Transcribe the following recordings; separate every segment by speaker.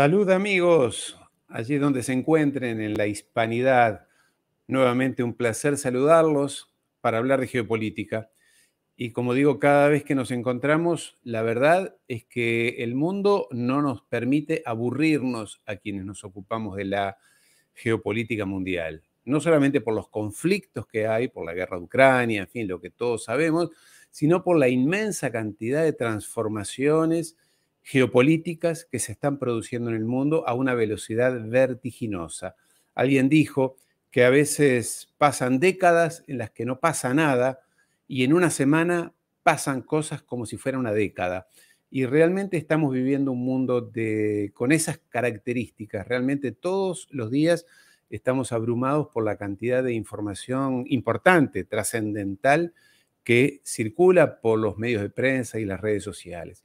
Speaker 1: Salud amigos, allí donde se encuentren en la hispanidad. Nuevamente un placer saludarlos para hablar de geopolítica. Y como digo, cada vez que nos encontramos, la verdad es que el mundo no nos permite aburrirnos a quienes nos ocupamos de la geopolítica mundial. No solamente por los conflictos que hay, por la guerra de Ucrania, en fin, lo que todos sabemos, sino por la inmensa cantidad de transformaciones geopolíticas que se están produciendo en el mundo a una velocidad vertiginosa. Alguien dijo que a veces pasan décadas en las que no pasa nada y en una semana pasan cosas como si fuera una década. Y realmente estamos viviendo un mundo de, con esas características. Realmente todos los días estamos abrumados por la cantidad de información importante, trascendental, que circula por los medios de prensa y las redes sociales.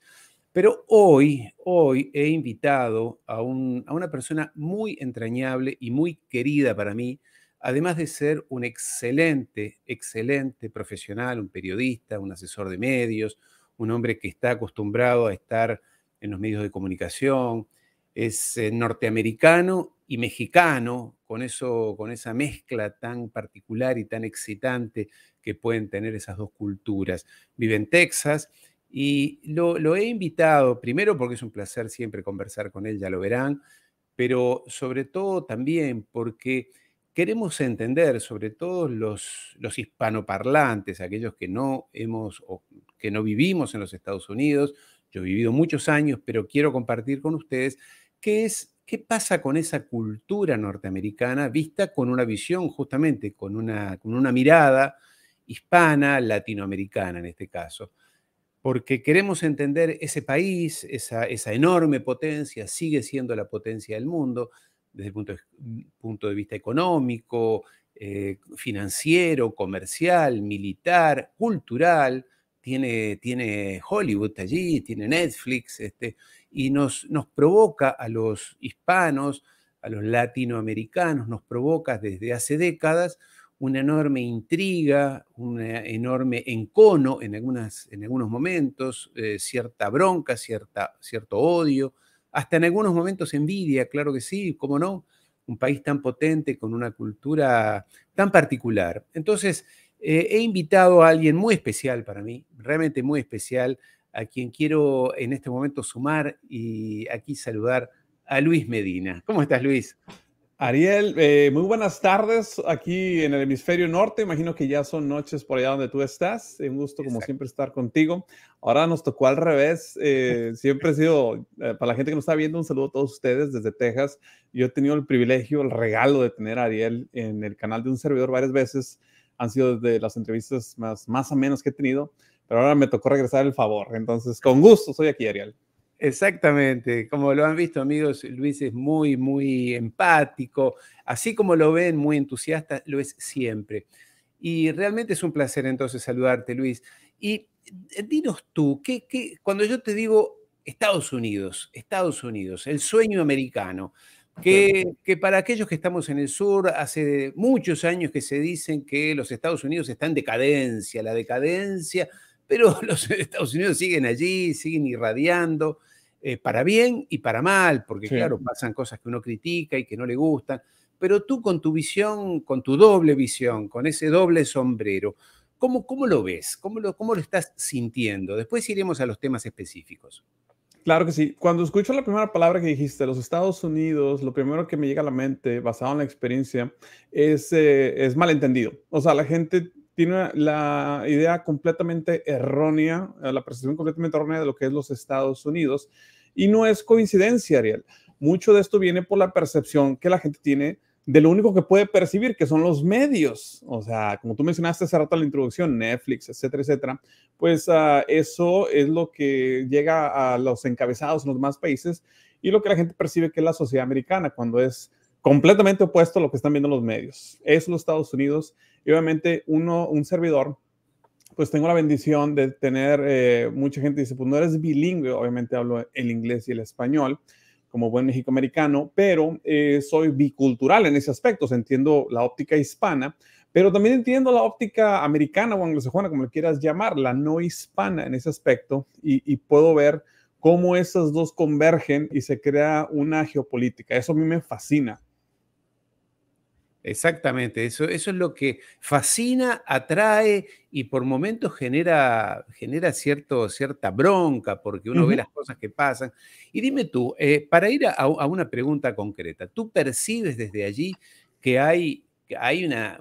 Speaker 1: Pero hoy, hoy he invitado a, una persona muy entrañable y muy querida para mí, además de ser un excelente, excelente profesional, un periodista, un asesor de medios, un hombre que está acostumbrado a estar en los medios de comunicación, es eh, norteamericano y mexicano, con, eso, con esa mezcla tan particular y tan excitante que pueden tener esas dos culturas. Vive en Texas y lo, he invitado, primero porque es un placer siempre conversar con él, ya lo verán, pero sobre todo también porque queremos entender, sobre todo los, hispanoparlantes, aquellos que no vivimos en los Estados Unidos, yo he vivido muchos años, pero quiero compartir con ustedes qué pasa con esa cultura norteamericana vista con una visión, justamente, con una mirada hispana, latinoamericana en este caso? porque queremos entender ese país, esa, enorme potencia, sigue siendo la potencia del mundo desde el punto de, mm, vista económico, eh, financiero, comercial, militar, cultural. Tiene, tiene Hollywood allí, tiene Netflix, este, y nos, nos provoca a los hispanos, a los latinoamericanos, nos provoca desde hace décadas una enorme intriga, un eh, enorme encono en, en algunos momentos, eh, cierta bronca, cierta, cierto odio, hasta en algunos momentos envidia, claro que sí, cómo no, un país tan potente, con una cultura tan particular. Entonces, eh, he invitado a alguien muy especial para mí, realmente muy especial, a quien quiero en este momento sumar y aquí saludar a Luis Medina. ¿Cómo estás, Luis? Ariel, eh, muy
Speaker 2: buenas tardes aquí en el hemisferio norte. Imagino que ya son noches por allá donde tú estás. Eh, un gusto, como siempre, estar contigo. Ahora nos tocó al revés. Eh, siempre he sido, para la gente que nos está viendo, un saludo a todos ustedes desde Texas. Yo he tenido el privilegio, el regalo de tener a Ariel en el canal de un servidor varias veces. Han sido de las entrevistas más, más menos que
Speaker 1: he tenido, pero ahora me tocó regresar el favor. Entonces, con gusto, soy aquí, Ariel. Exactamente, como lo han visto amigos, Luis es muy, muy empático, así como lo ven, muy entusiasta, lo es siempre. Y realmente es un placer entonces saludarte, Luis. Y eh, dinos tú, cuando yo te digo Estados Unidos, Estados Unidos, el sueño americano, que, que, para aquellos que estamos en el sur, hace muchos años que se dicen que los Estados Unidos están en decadencia, la decadencia, pero los Estados Unidos siguen allí, siguen irradiando. Eh, para bien y para mal, porque claro, pasan cosas que uno critica y que no le gustan, pero tú con tu visión, con tu doble visión, con ese doble sombrero, ¿cómo, cómo lo ves? ¿Cómo lo, ¿Cómo lo estás sintiendo? Después iremos a los temas específicos. Claro que sí. Cuando
Speaker 2: escucho la primera palabra que dijiste, los Estados Unidos, lo primero que me llega a la mente, basado en la experiencia, es, eh, es malentendido. O sea, la gente tiene la idea completamente errónea, eh, la percepción completamente errónea de lo que es los Estados Unidos. Y no es coincidencia, Ariel. Mucho de esto viene por la percepción que la gente tiene de lo único que puede percibir, que son los medios. O sea, como tú mencionaste hace rato en la introducción, Netflix, etcétera, etcétera, pues ah, eso es lo que llega a los encabezados en los demás países y lo que la gente percibe que es la sociedad americana, cuando es completamente opuesto a lo que están viendo los medios. Es los Estados Unidos y obviamente uno, un servidor pues tengo la bendición de tener eh, mucha gente dice, pues no eres bilingüe, obviamente hablo el inglés y el español como buen mexico-americano, pero eh, soy bicultural en ese aspecto, entiendo la óptica hispana, pero también entiendo la óptica americana o anglosajona, como le quieras llamar, la no hispana en ese aspecto, y, y puedo ver cómo esas dos convergen y se crea una geopolítica. Eso a mí me fascina.
Speaker 1: Exactamente, eso, es lo que fascina, atrae y por momentos genera, cierta bronca porque uno ve las cosas que pasan. Y dime tú, eh, para ir a, una pregunta concreta, ¿tú percibes desde allí que hay,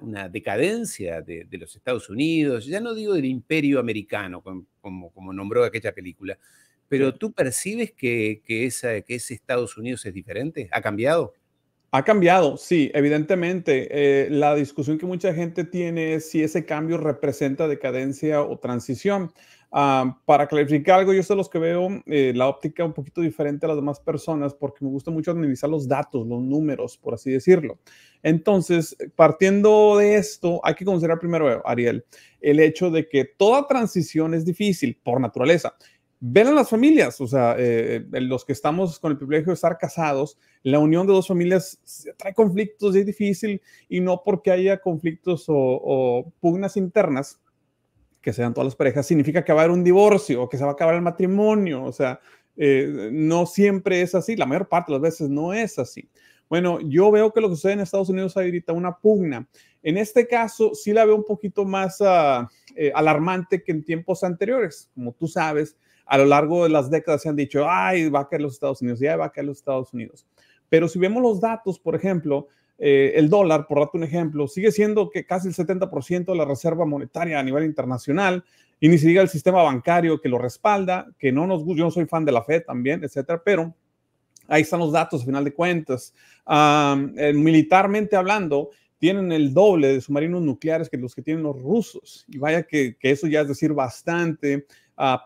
Speaker 1: una, decadencia de, los Estados Unidos? Ya no digo del imperio americano, como, nombró aquella película, pero ¿tú percibes que, que ese Estados Unidos es diferente? ¿Ha cambiado? Ha cambiado, sí, evidentemente.
Speaker 2: Eh, la discusión que mucha gente tiene es si ese cambio representa decadencia o transición. Ah, para clarificar algo, yo sé los que veo eh, la óptica un poquito diferente a las demás personas porque me gusta mucho analizar los datos, los números, por así decirlo. Entonces, partiendo de esto, hay que considerar primero, Ariel, el hecho de que toda transición es difícil por naturaleza ven a las familias, o sea, eh, eh, los que estamos con el privilegio de estar casados, la unión de dos familias trae conflictos, y es difícil, y no porque haya conflictos o, pugnas internas, que sean todas las parejas, significa que va a haber un divorcio, o que se va a acabar el matrimonio, o sea, eh, no siempre es así, la mayor parte de las veces no es así. Bueno, yo veo que lo que sucede en Estados Unidos hay ahorita una pugna. En este caso, sí la veo un poquito más ah, alarmante que en tiempos anteriores. Como tú sabes, a lo largo de las décadas se han dicho, ay, va a caer los Estados Unidos, ya va a caer los Estados Unidos. Pero si vemos los datos, por ejemplo, eh, el dólar, por darte un ejemplo, sigue siendo que casi el 70% de la reserva monetaria a nivel internacional, y ni siquiera el sistema bancario que lo respalda, que no nos gusta, yo no soy fan de la Fed también, etcétera, pero ahí están los datos a final de cuentas. Eh, militarmente hablando, tienen el doble de submarinos nucleares que los que tienen los rusos, y vaya que eso ya es decir bastante.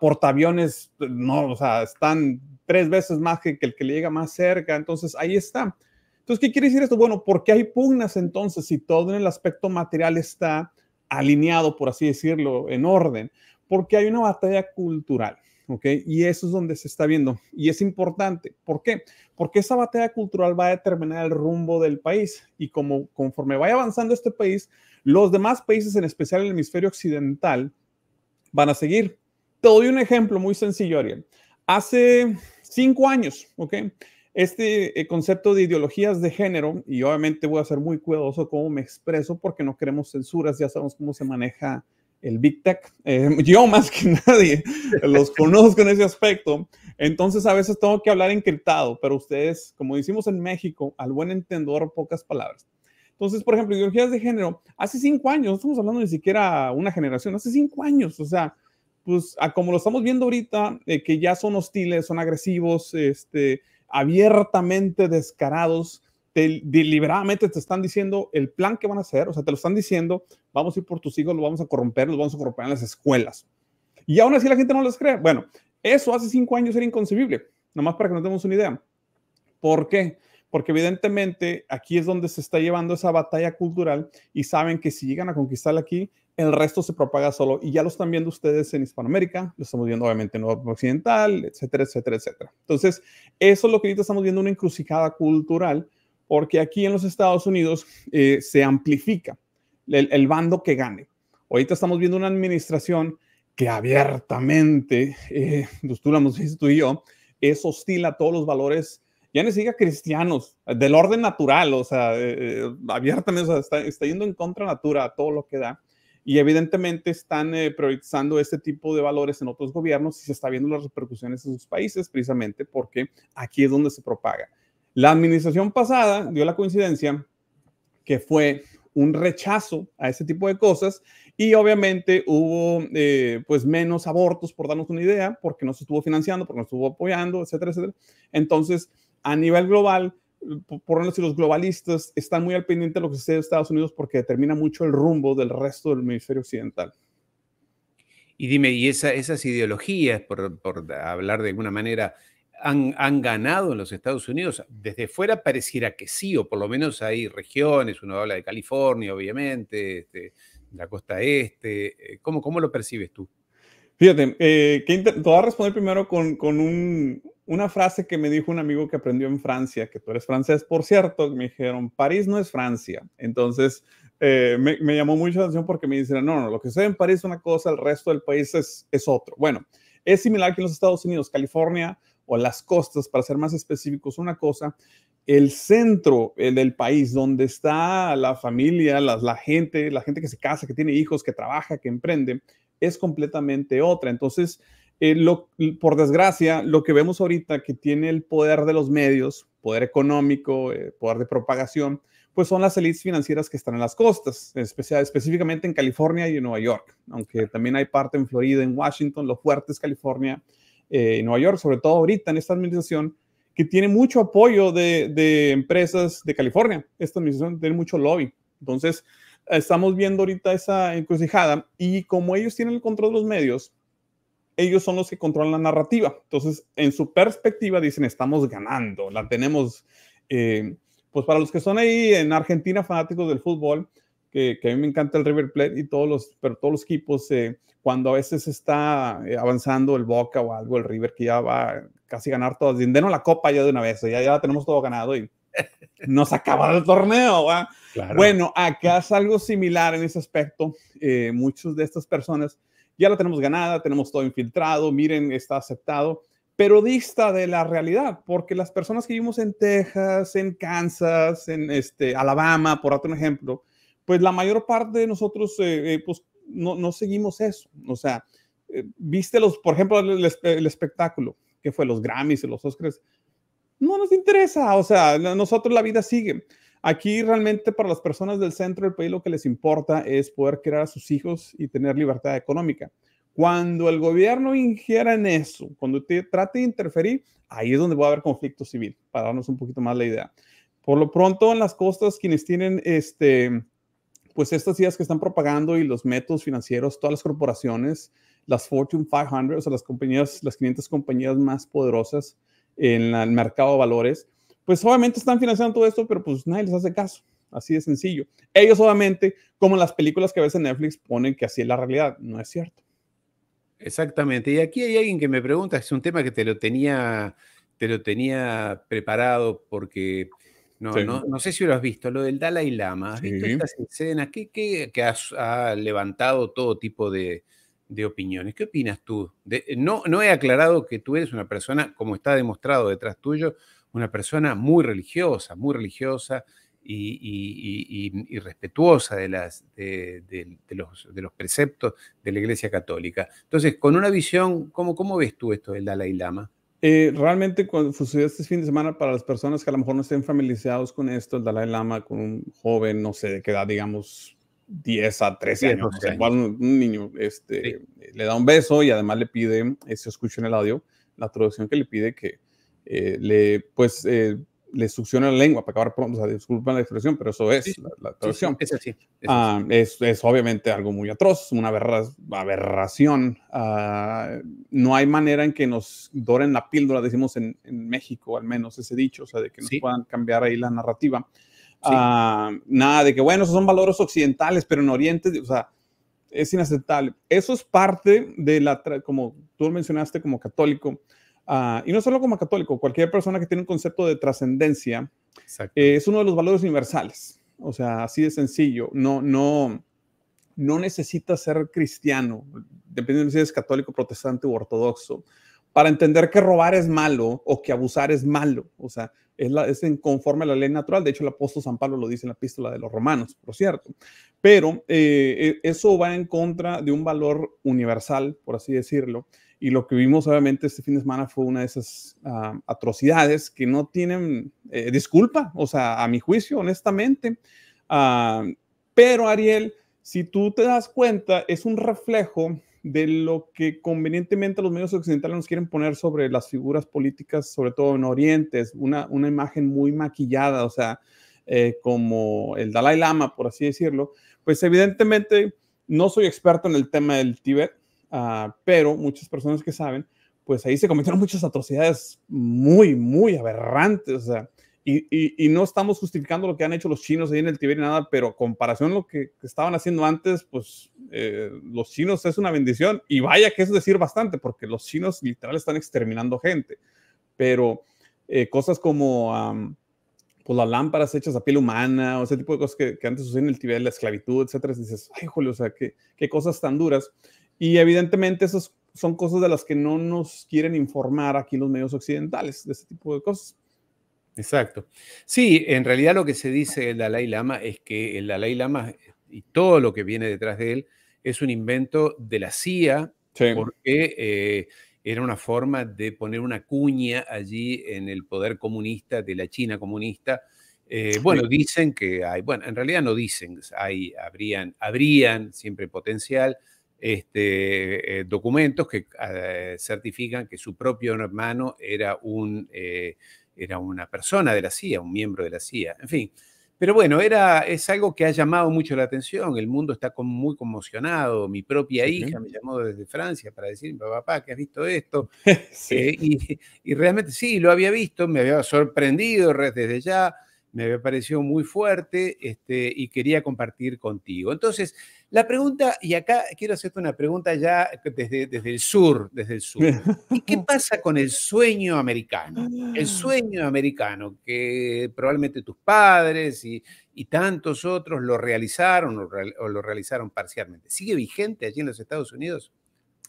Speaker 2: Portaviones, portaaviones, no, o sea, están tres veces más que, el que le llega más cerca, entonces ahí está. Entonces, ¿qué quiere decir esto? Bueno, ¿por qué hay pugnas entonces si todo en el aspecto material está alineado, por así decirlo, en orden? Porque hay una batalla cultural. ¿ok? y eso es donde se está viendo. Y es importante. ¿Por qué? Porque esa batalla cultural va a determinar el rumbo del país. Y como conforme vaya avanzando este país, los demás países, en especial el hemisferio occidental, van a seguir. Te doy un ejemplo muy sencillo, Ariel. Hace cinco años, ¿ok? Este eh, concepto de ideologías de género, y obviamente voy a ser muy cuidadoso cómo me expreso porque no queremos censuras, ya sabemos cómo se maneja el Big Tech. Eh, yo más que nadie los conozco en ese aspecto. Entonces a veces tengo que hablar encriptado, pero ustedes, como decimos en México, al buen entendedor, pocas palabras. Entonces, por ejemplo, ideologías de género, hace cinco años, no estamos hablando ni siquiera una generación, hace cinco años, o sea, pues como lo estamos viendo ahorita, eh, que ya son hostiles, son agresivos, este, abiertamente descarados, deliberadamente te están diciendo el plan que van a hacer, o sea, te lo están diciendo, vamos a ir por tus hijos, los vamos a corromper, los vamos a corromper en las escuelas. Y aún así la gente no les cree. Bueno, eso hace cinco años era inconcebible, nomás para que nos demos una idea. ¿Por qué? Porque evidentemente aquí es donde se está llevando esa batalla cultural y saben que si llegan a conquistar aquí, el resto se propaga solo y ya lo están viendo ustedes en Hispanoamérica, lo estamos viendo obviamente en Europa Occidental, etcétera, etcétera, etcétera. Entonces, eso es lo que ahorita estamos viendo, una encrucijada cultural, porque aquí en los Estados Unidos eh, se amplifica el, bando que gane. Ahorita estamos viendo una administración que abiertamente, eh, pues tú lo hemos visto tú y yo, es hostil a todos los valores, ya ni siquiera cristianos, del orden natural, o sea, eh, eh, abiertamente está, está, yendo en contra natura a todo lo que da. Y evidentemente están eh, priorizando este tipo de valores en otros gobiernos y se está viendo las repercusiones en sus países precisamente porque aquí es donde se propaga. La administración pasada dio la coincidencia que fue un rechazo a ese tipo de cosas y obviamente hubo eh, pues menos abortos por darnos una idea porque no se estuvo financiando, porque no estuvo apoyando, etcétera, etcétera. Entonces, a nivel global, por lo si los globalistas están muy al pendiente de lo que sucede en Estados Unidos porque determina mucho el rumbo del resto del hemisferio occidental.
Speaker 1: Y dime, ¿y esas ideologías, por, hablar de alguna manera, han, ganado en los Estados Unidos? Desde fuera pareciera que sí, o por lo menos hay regiones, uno habla de California, obviamente, este, la costa este. Eh, ¿Cómo, cómo lo percibes tú?
Speaker 2: Fíjate, eh, que te voy a responder primero con, con un, una frase que me dijo un amigo que aprendió en Francia, que tú eres francés, por cierto, me dijeron, París no es Francia. Entonces, eh, me, llamó mucho la atención porque me dijeron, no, no, lo que se ve en París es una cosa, el resto del país es, es otro. Bueno, es similar que en los Estados Unidos, California o las costas, para ser más específicos, una cosa, el centro del país, donde está la familia, la gente, la gente que se casa, que tiene hijos, que trabaja, que emprende, es completamente otra. Entonces, eh, por desgracia, lo que vemos ahorita que tiene el poder de los medios, poder económico, eh, poder de propagación, pues son las élites financieras que están en las costas, específicamente en California y en Nueva York, aunque también hay parte en Florida, en Washington, lo fuerte es California eh, y Nueva York, sobre todo ahorita en esta administración, que tiene mucho apoyo de, de empresas de California. Esta administración tiene mucho lobby. Entonces, estamos viendo ahorita esa encrucijada y como ellos tienen el control de los medios, ellos son los que controlan la narrativa. Entonces, en su perspectiva, dicen, estamos ganando, la tenemos. Eh, pues para los que son ahí en Argentina fanáticos del fútbol, que, a mí me encanta el River Plate y todos los, pero todos los equipos, eh, cuando a veces está eh, avanzando el Boca o algo, el River que ya va a ganar todas, denos la copa ya de una vez, ya, ya tenemos todo ganado y nos acaba el torneo. Bueno, acá es algo similar en ese aspecto. Eh, muchos de estas personas ya la tenemos ganada, tenemos todo infiltrado, miren, está aceptado, pero dista de la realidad, porque las personas que vivimos en Texas, en Kansas, en este, Alabama, por otro ejemplo, pues la mayor parte de nosotros, eh, eh, pues no, no, seguimos eso. O sea, eh, viste los, por ejemplo, el, el espectáculo, que fue los Grammys y los Oscars, no nos interesa, o sea, nosotros la vida sigue. Aquí realmente para las personas del centro del país lo que les importa es poder crear a sus hijos y tener libertad económica. Cuando el gobierno ingiera en eso, cuando trate de interferir, ahí es donde va a haber conflicto civil, para darnos un poquito más la idea. Por lo pronto, en las costas, quienes tienen este, pues estas ideas que están propagando y los métodos financieros, todas las corporaciones, las Fortune 500, o sea, las compañías, las 500 compañías más poderosas en el mercado de valores, pues obviamente están financiando todo esto, pero pues nadie les hace caso. Así de sencillo. Ellos obviamente, como las películas que a veces Netflix ponen que así es la realidad, no es cierto.
Speaker 1: Exactamente. Y aquí hay alguien que me pregunta, es un tema que te lo tenía, te lo tenía preparado porque no, no, sé si lo has visto, lo del Dalai Lama. ¿Has visto estas escenas que, que ha levantado todo tipo de, opiniones. ¿Qué opinas tú? no, no he aclarado que tú eres una persona, como está demostrado detrás tuyo, una persona muy religiosa, muy religiosa y, respetuosa de, las, de, los, preceptos de la Iglesia Católica. Entonces, con una visión, ¿cómo, ves tú esto del Dalai Lama? Eh, realmente, cuando sucedió este
Speaker 2: fin de semana, para las personas que a lo mejor no estén familiarizados con esto, el Dalai Lama, con un joven, no sé que da, digamos, 10 a 13 años, un, niño este, le da un beso y además le pide, eh, se escucha en el audio, la traducción que le pide que eh, le, pues, eh, le succiona la lengua para acabar pronto. O sea, la expresión, pero eso es la, traducción. es, obviamente algo muy atroz, una aberración. Ah, no hay manera en que nos doren la píldora, decimos en, México al menos ese dicho, o sea, de que nos puedan cambiar ahí la narrativa.
Speaker 1: Ah,
Speaker 2: nada de que, bueno, esos son valores occidentales, pero en Oriente, o sea, es inaceptable. Eso es parte de la, como tú mencionaste como católico, Ah, y no solo como católico, cualquier persona que tiene un concepto de trascendencia eh, es uno de los valores universales. O sea, así de sencillo. No, no, no necesita ser cristiano, dependiendo si es católico, protestante u ortodoxo, para entender que robar es malo o que abusar es malo. O sea, es, en conforme a la ley natural. De hecho, el apóstol San Pablo lo dice en la epístola de los romanos, por cierto. Pero eh, e, eso va en contra de un valor universal, por así decirlo y lo que vimos obviamente este fin de semana fue una de esas ah, atrocidades que no tienen eh, disculpa, o sea, a mi juicio, honestamente. Ah, pero Ariel, si tú te das cuenta, es un reflejo de lo que convenientemente los medios occidentales nos quieren poner sobre las figuras políticas, sobre todo en Oriente, es una, una imagen muy maquillada, o sea, eh, como el Dalai Lama, por así decirlo. Pues evidentemente no soy experto en el tema del Tíbet, Ah, pero muchas personas que saben, pues ahí se cometieron muchas atrocidades muy, muy aberrantes. O sea, y, no estamos justificando lo que han hecho los chinos ahí en el Tíber y nada, pero comparación a lo que, estaban haciendo antes, pues eh, los chinos es una bendición. Y vaya que es decir bastante, porque los chinos literal están exterminando gente. Pero eh, cosas como pues las lámparas hechas a piel humana, o ese tipo de cosas que, antes sucedían en el Tíber, la esclavitud, etcétera, dices, ay, joder, o sea, qué, qué cosas tan duras. Y evidentemente esas son cosas de las que no nos quieren informar aquí los medios occidentales, de ese tipo de cosas.
Speaker 1: Exacto. Sí, en realidad lo que se dice del Dalai Lama es que el Dalai Lama y todo lo que viene detrás de él es un invento de la CIA, porque eh, era una forma de poner una cuña allí en el poder comunista de la China comunista. Eh, bueno, dicen que hay, bueno, en realidad no dicen, hay, habrían, habrían siempre potencial este, eh, documentos que eh, certifican que su propio hermano era, un, eh, era una persona de la CIA, un miembro de la CIA. En fin, pero bueno, era, es algo que ha llamado mucho la atención. El mundo está muy conmocionado. Mi propia hija me llamó desde Francia para decirme, papá, ¿qué has visto esto. y, y realmente sí, lo había visto, me había sorprendido desde ya me había parecido muy fuerte este, y quería compartir contigo. Entonces, la pregunta, y acá quiero hacerte una pregunta ya desde, desde el sur, desde el sur. ¿Y qué pasa con el sueño americano? El ah. sueño americano que probablemente tus padres y, tantos otros lo realizaron o lo realizaron parcialmente. ¿Sigue vigente allí en los Estados Unidos?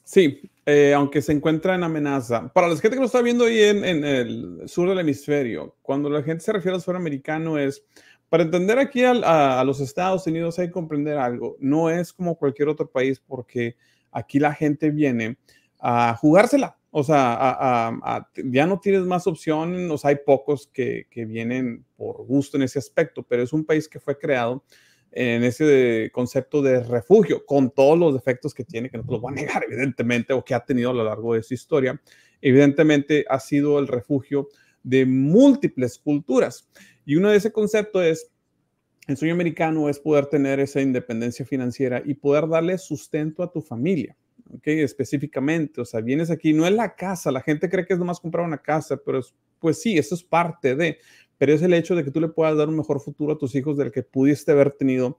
Speaker 2: Sí, eh, aunque se encuentra en amenaza. Para la gente que nos está viendo ahí en, el sur del hemisferio, cuando la gente se refiere al suramericano es, para entender aquí a, los Estados Unidos hay que comprender algo, no es como cualquier otro país porque aquí la gente viene a jugársela, o sea, ya no tienes más opción, o hay pocos que, que vienen por gusto en ese aspecto, pero es un país que fue creado en ese concepto de refugio, con todos los defectos que tiene, que no te lo voy a negar, evidentemente, o que ha tenido a lo largo de su historia, evidentemente ha sido el refugio de múltiples culturas. Y uno de ese concepto es, el sueño americano es poder tener esa independencia financiera y poder darle sustento a tu familia. ¿ok? Específicamente, o sea, vienes aquí, no es la casa, la gente cree que es nomás comprar una casa, pero pues sí, eso es parte de, pero es el hecho de que tú le puedas dar un mejor futuro a tus hijos del que pudiste haber tenido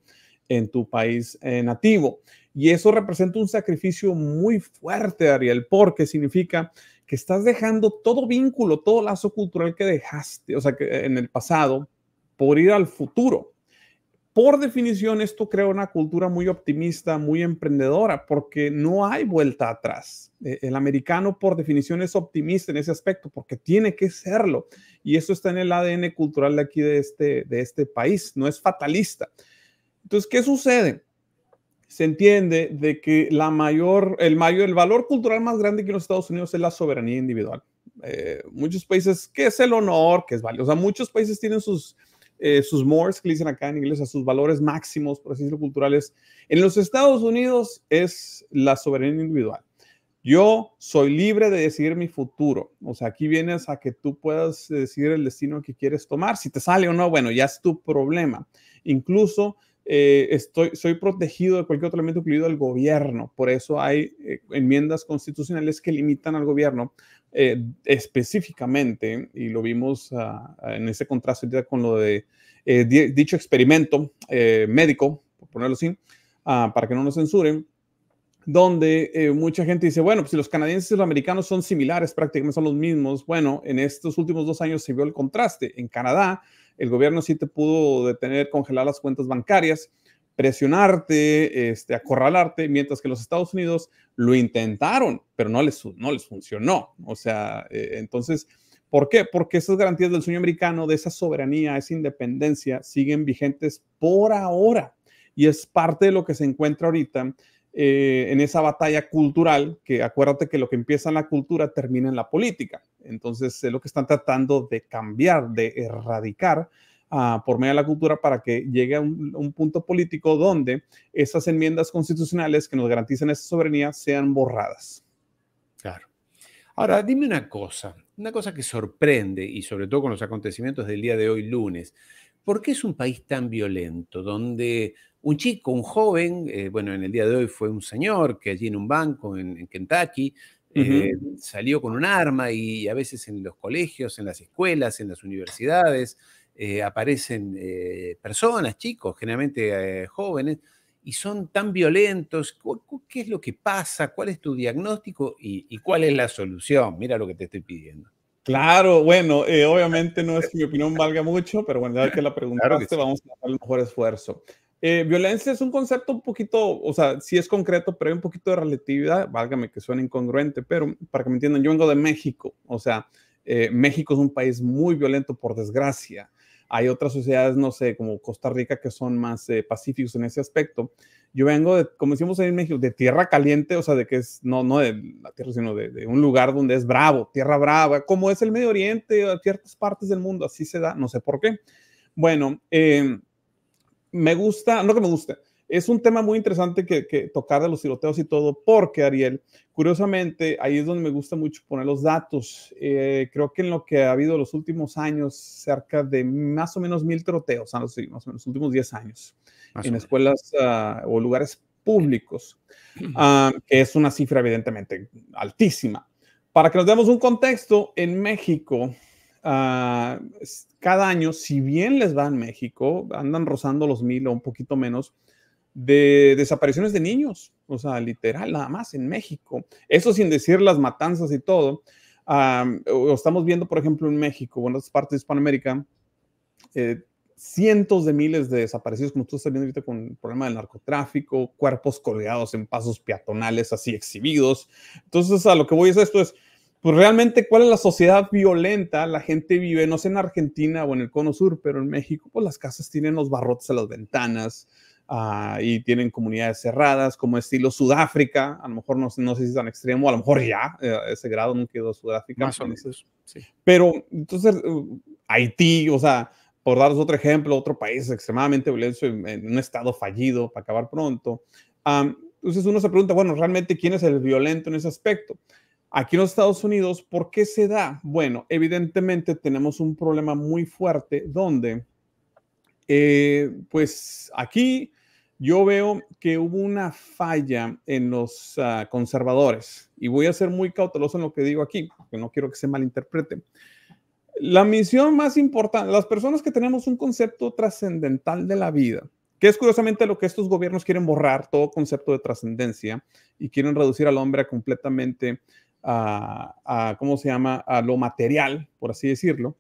Speaker 2: en tu país eh, nativo. Y eso representa un sacrificio muy fuerte, Ariel, porque significa que estás dejando todo vínculo, todo lazo cultural que dejaste, o sea, que eh, en el pasado, por ir al futuro por definición, esto crea una cultura muy optimista, muy emprendedora, porque no hay vuelta atrás. E, el americano, por definición, es optimista en ese aspecto, porque tiene que serlo. Y eso está en el ADN cultural de aquí, de este, de este país. No es fatalista. Entonces, ¿qué sucede? Se entiende de que la mayor, el, mayor, el valor cultural más grande que en los Estados Unidos es la soberanía individual. Eh, muchos países, que es el honor, que es valioso. O sea, muchos países tienen sus eh, sus mores, que dicen acá en inglés, a sus valores máximos, por así decirlo, culturales. En los Estados Unidos es la soberanía individual. Yo soy libre de decidir mi futuro. O sea, aquí vienes a que tú puedas decidir el destino que quieres tomar. Si te sale o no, bueno, ya es tu problema. Incluso eh, estoy, soy protegido de cualquier otro elemento, incluido el gobierno. Por eso hay eh, enmiendas constitucionales que limitan al gobierno eh, específicamente, y lo vimos ah, ah, en ese contraste con lo de eh, dicho experimento eh, médico, por ponerlo así, ah, para que no nos censuren, donde mucha gente dice, bueno, pues, si los canadienses y los americanos son similares, prácticamente son los mismos, bueno, en estos últimos dos años se vio el contraste. En Canadá, el gobierno sí te pudo detener, congelar las cuentas bancarias, presionarte, este, acorralarte, mientras que los Estados Unidos lo intentaron, pero no les, no les funcionó. O sea, e, entonces, ¿por qué? Porque esas garantías del sueño americano, de esa soberanía, esa independencia, siguen vigentes por ahora. Y es parte de lo que se encuentra ahorita eh, en esa batalla cultural, que acuérdate que lo que empieza en la cultura termina en la política. Entonces, es lo que están tratando de cambiar, de erradicar por medio de la cultura para que llegue a un, punto político donde esas enmiendas constitucionales que nos garantizan esa soberanía sean borradas.
Speaker 1: Claro. Ahora, dime una cosa, una cosa que sorprende, y sobre todo con los acontecimientos del día de hoy, lunes. ¿Por qué es un país tan violento, donde un chico, un joven, eh, bueno, en el día de hoy fue un señor que allí en un banco en, Kentucky, eh, salió con un arma y a veces en los colegios, en las escuelas, en las universidades, eh, aparecen eh, personas, chicos, generalmente eh, jóvenes, y son tan violentos. ¿Qué es lo que pasa? ¿Cuál es tu diagnóstico y, cuál es la solución? Mira lo que te estoy pidiendo.
Speaker 2: Claro, bueno, obviamente no es que mi opinión valga mucho, pero bueno, ya que la preguntaste, vamos a hacer el mejor esfuerzo. violencia es un concepto un poquito, o sea, sí es concreto, pero hay un poquito de relatividad, válgame que suene incongruente, pero para que me entiendan, yo vengo de México, o sea, México es un país muy violento, por desgracia. Hay otras sociedades, no sé, como Costa Rica, que son más eh, pacíficos en ese aspecto. Yo vengo, de, como decimos en México, de tierra caliente, o sea, de que es, no, no de la tierra, sino de, un lugar donde es bravo, tierra brava, como es el Medio Oriente, o ciertas partes del mundo, así se da, no sé por qué. Bueno, eh, me gusta, no que me guste, es un tema muy interesante que, tocar de los tiroteos y todo, porque Ariel, curiosamente, ahí es donde me gusta mucho poner los datos. Eh, creo que en lo que ha habido los últimos años, cerca de más o menos mil tiroteos, en ah, más o menos los últimos 10 años, en escuelas ah, o lugares públicos, ah, que es una cifra evidentemente altísima. Para que nos demos un contexto, en México, cada año, si bien les va en México, andan rozando los mil o un poquito menos, de desapariciones de niños, o sea, literal, nada más en México. Eso sin decir las matanzas y todo. estamos viendo, por ejemplo, en México, o en otras partes de Hispanoamérica, eh, cientos de miles de desaparecidos, como tú estás viendo ahorita con el problema del narcotráfico, cuerpos colgados en pasos peatonales así exhibidos. Entonces, a lo que voy es esto es, pues realmente, ¿cuál es la sociedad violenta? La gente vive, no sé en Argentina o en el Cono Sur, pero en México, pues las casas tienen los barrotes a las ventanas, Ah, y tienen comunidades cerradas, como estilo Sudáfrica, a lo mejor no, no sé si es tan extremo, a lo mejor ya eh, ese grado no quedó Sudáfrica. Pero entonces Haití, o sea, por daros otro ejemplo, otro país extremadamente violento, en, un estado fallido para acabar pronto. entonces uno se pregunta, bueno, realmente quién es el violento en ese aspecto. Aquí en los Estados Unidos, ¿por qué se da? Bueno, evidentemente tenemos un problema muy fuerte donde eh, pues aquí yo veo que hubo una falla en los ah, conservadores y voy a ser muy cauteloso en lo que digo aquí, porque no quiero que se malinterprete. La misión más importante, las personas que tenemos un concepto trascendental de la vida, que es curiosamente lo que estos gobiernos quieren borrar, todo concepto de trascendencia, y quieren reducir al hombre completamente a, ¿cómo se llama?, a lo material, por así decirlo.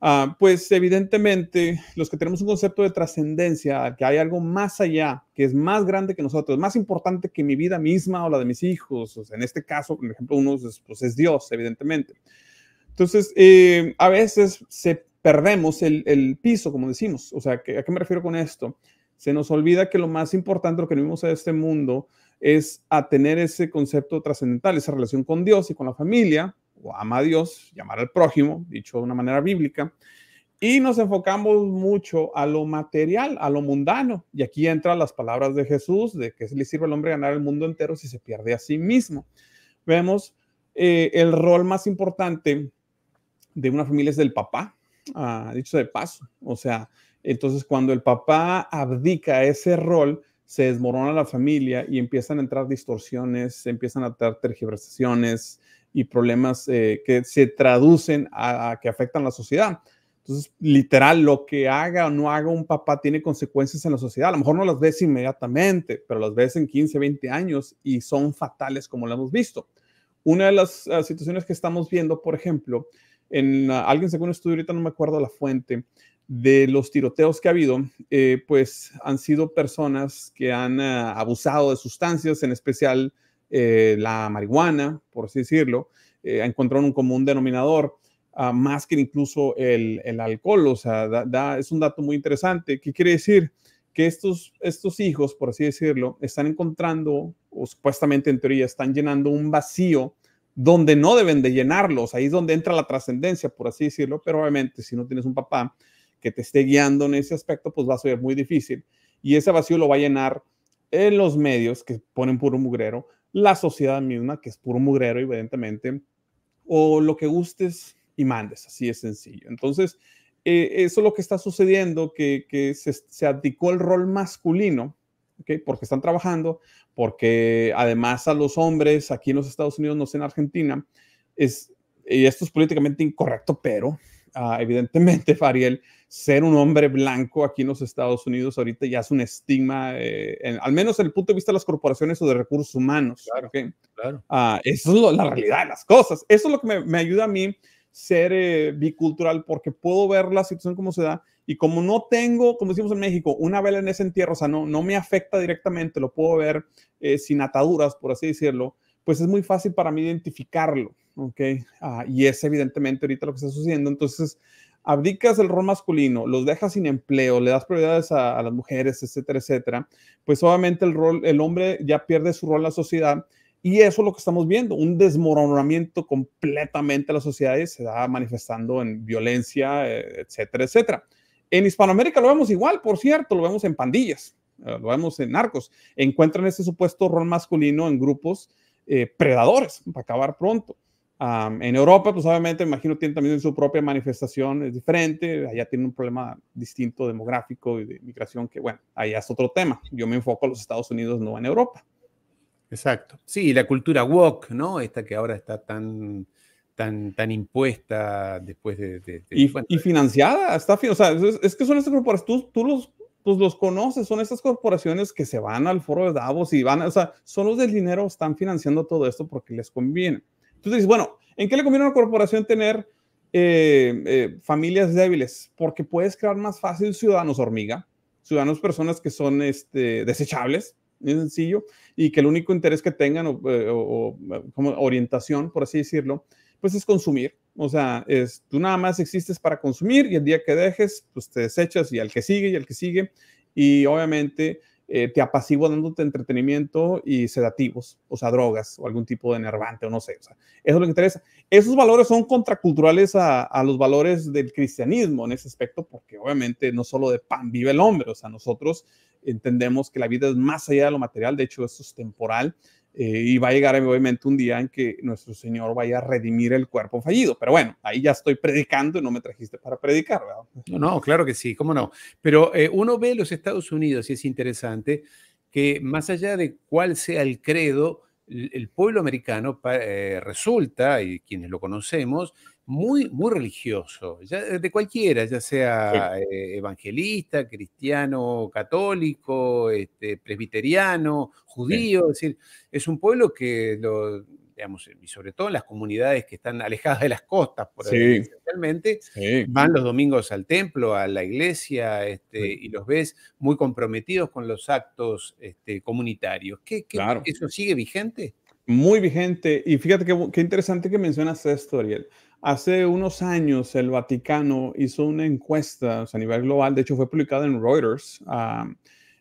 Speaker 2: Ah, pues evidentemente los que tenemos un concepto de trascendencia, que hay algo más allá, que es más grande que nosotros, más importante que mi vida misma o la de mis hijos, en este caso, por ejemplo, uno es, pues, es Dios, evidentemente. Entonces, eh, a veces se perdemos el, piso, como decimos. O sea, ¿a qué me refiero con esto? Se nos olvida que lo más importante, lo que vivimos en este mundo, es a tener ese concepto trascendental, esa relación con Dios y con la familia, o ama a Dios, llamar al prójimo, dicho de una manera bíblica, y nos enfocamos mucho a lo material, a lo mundano. Y aquí entran las palabras de Jesús, de que se le sirve al hombre ganar el mundo entero si se pierde a sí mismo. Vemos eh, el rol más importante de una familia es del papá, ah, dicho de paso. O sea, entonces cuando el papá abdica ese rol, se desmorona la familia y empiezan a entrar distorsiones, empiezan a entrar tergiversaciones, y problemas eh, que se traducen a, que afectan a la sociedad. Entonces, literal, lo que haga o no haga un papá tiene consecuencias en la sociedad. A lo mejor no las ves inmediatamente, pero las ves en 15, 20 años y son fatales como lo hemos visto. Una de las ah, situaciones que estamos viendo, por ejemplo, en alguien según estudio, ahorita no me acuerdo la fuente, de los tiroteos que ha habido, eh, pues han sido personas que han ah, abusado de sustancias, en especial eh, la marihuana, por así decirlo, eh, encontraron un común denominador, ah, más que incluso el, alcohol. O sea, es un dato muy interesante. ¿Qué quiere decir? Que estos, estos hijos, por así decirlo, están encontrando, o supuestamente en teoría, están llenando un vacío donde no deben de llenarlos. Ahí es donde entra la trascendencia, por así decirlo. Pero obviamente, si no tienes un papá que te esté guiando en ese aspecto, pues va a ser muy difícil. Y ese vacío lo va a llenar en los medios que ponen puro mugrero, la sociedad misma, que es puro mugrero, evidentemente, o lo que gustes y mandes, así es sencillo. Entonces, eh, eso es lo que está sucediendo, que, se, se, abdicó el rol masculino, porque están trabajando, porque además a los hombres aquí en los Estados Unidos, no sé en Argentina, es, y esto es políticamente incorrecto, pero ah, evidentemente, Fariel, ser un hombre blanco aquí en los Estados Unidos ahorita ya es un estigma, eh, al menos desde el punto de vista de las corporaciones o de recursos humanos. Claro, claro. Ah, eso es la realidad de las cosas. Eso es lo que me, ayuda a mí ser eh, bicultural porque puedo ver la situación como se da y como no tengo, como decimos en México, una vela en ese entierro, o sea, no, me afecta directamente, lo puedo ver eh, sin ataduras, por así decirlo, pues es muy fácil para mí identificarlo, ¿ok? Ah, y es evidentemente ahorita lo que está sucediendo. Entonces, abdicas el rol masculino, los dejas sin empleo, le das prioridades a, las mujeres, etcétera, etcétera, pues obviamente el rol, el hombre ya pierde su rol en la sociedad y eso es lo que estamos viendo, un desmoronamiento completamente de la sociedad y se da manifestando en violencia, eh, etcétera, etcétera. En Hispanoamérica lo vemos igual, por cierto, lo vemos en pandillas, eh, lo vemos en narcos, encuentran ese supuesto rol masculino en grupos eh, predadores para acabar pronto en Europa, pues obviamente, imagino, tienen también su propia manifestación, es diferente, allá tienen un problema distinto demográfico y de migración, que bueno, allá es otro tema.
Speaker 1: Yo me enfoco a los Estados Unidos, no en Europa. Exacto. Sí, la cultura woke, ¿no? Esta que ahora está tan, tan, tan impuesta después de... y,
Speaker 2: financiada, está, o sea, es, que son estas corporaciones, tú, tú los, pues los conoces, son estas corporaciones que se van al foro de Davos y van, o sea, son los del dinero están financiando todo esto porque les conviene dices, bueno, ¿en qué le conviene a una corporación tener eh, eh, familias débiles? Porque puedes crear más fácil ciudadanos hormiga, ciudadanos personas que son este, desechables, es sencillo, y que el único interés que tengan eh, o, como orientación, por así decirlo, pues es consumir. O sea, es, tú nada más existes para consumir y el día que dejes, pues te desechas y al que sigue y al que sigue. Y obviamente eh, te apaciguo dándote entretenimiento y sedativos, o sea, drogas o algún tipo de enervante o no sé. O sea, eso es lo que interesa. Esos valores son contraculturales a, a, los valores del cristianismo en ese aspecto, porque obviamente no solo de pan vive el hombre, o sea, nosotros entendemos que la vida es más allá de lo material, de hecho, eso es temporal. Eh, y va a llegar obviamente un día en que nuestro Señor vaya a redimir el cuerpo fallido. Pero bueno, ahí ya estoy predicando y no me trajiste para
Speaker 1: predicar, ¿verdad? No, no, claro que sí, cómo no. Pero eh, uno ve los Estados Unidos y es interesante que más allá de cuál sea el credo, el pueblo americano eh, resulta, y quienes lo conocemos, muy, muy religioso, eh, de cualquiera, ya sea eh, evangelista, cristiano, católico, este, presbiteriano, judío, es decir, es un pueblo que, digamos, y sobre todo las comunidades que están alejadas de las costas, por decirlo van los domingos al templo, a la iglesia, este, y los ves muy comprometidos con los actos este, comunitarios. ¿Eso sigue vigente?
Speaker 2: Muy vigente. Y fíjate qué interesante que mencionas esto, Ariel. Hace unos años el Vaticano hizo una encuesta a nivel global, de hecho fue publicada en Reuters,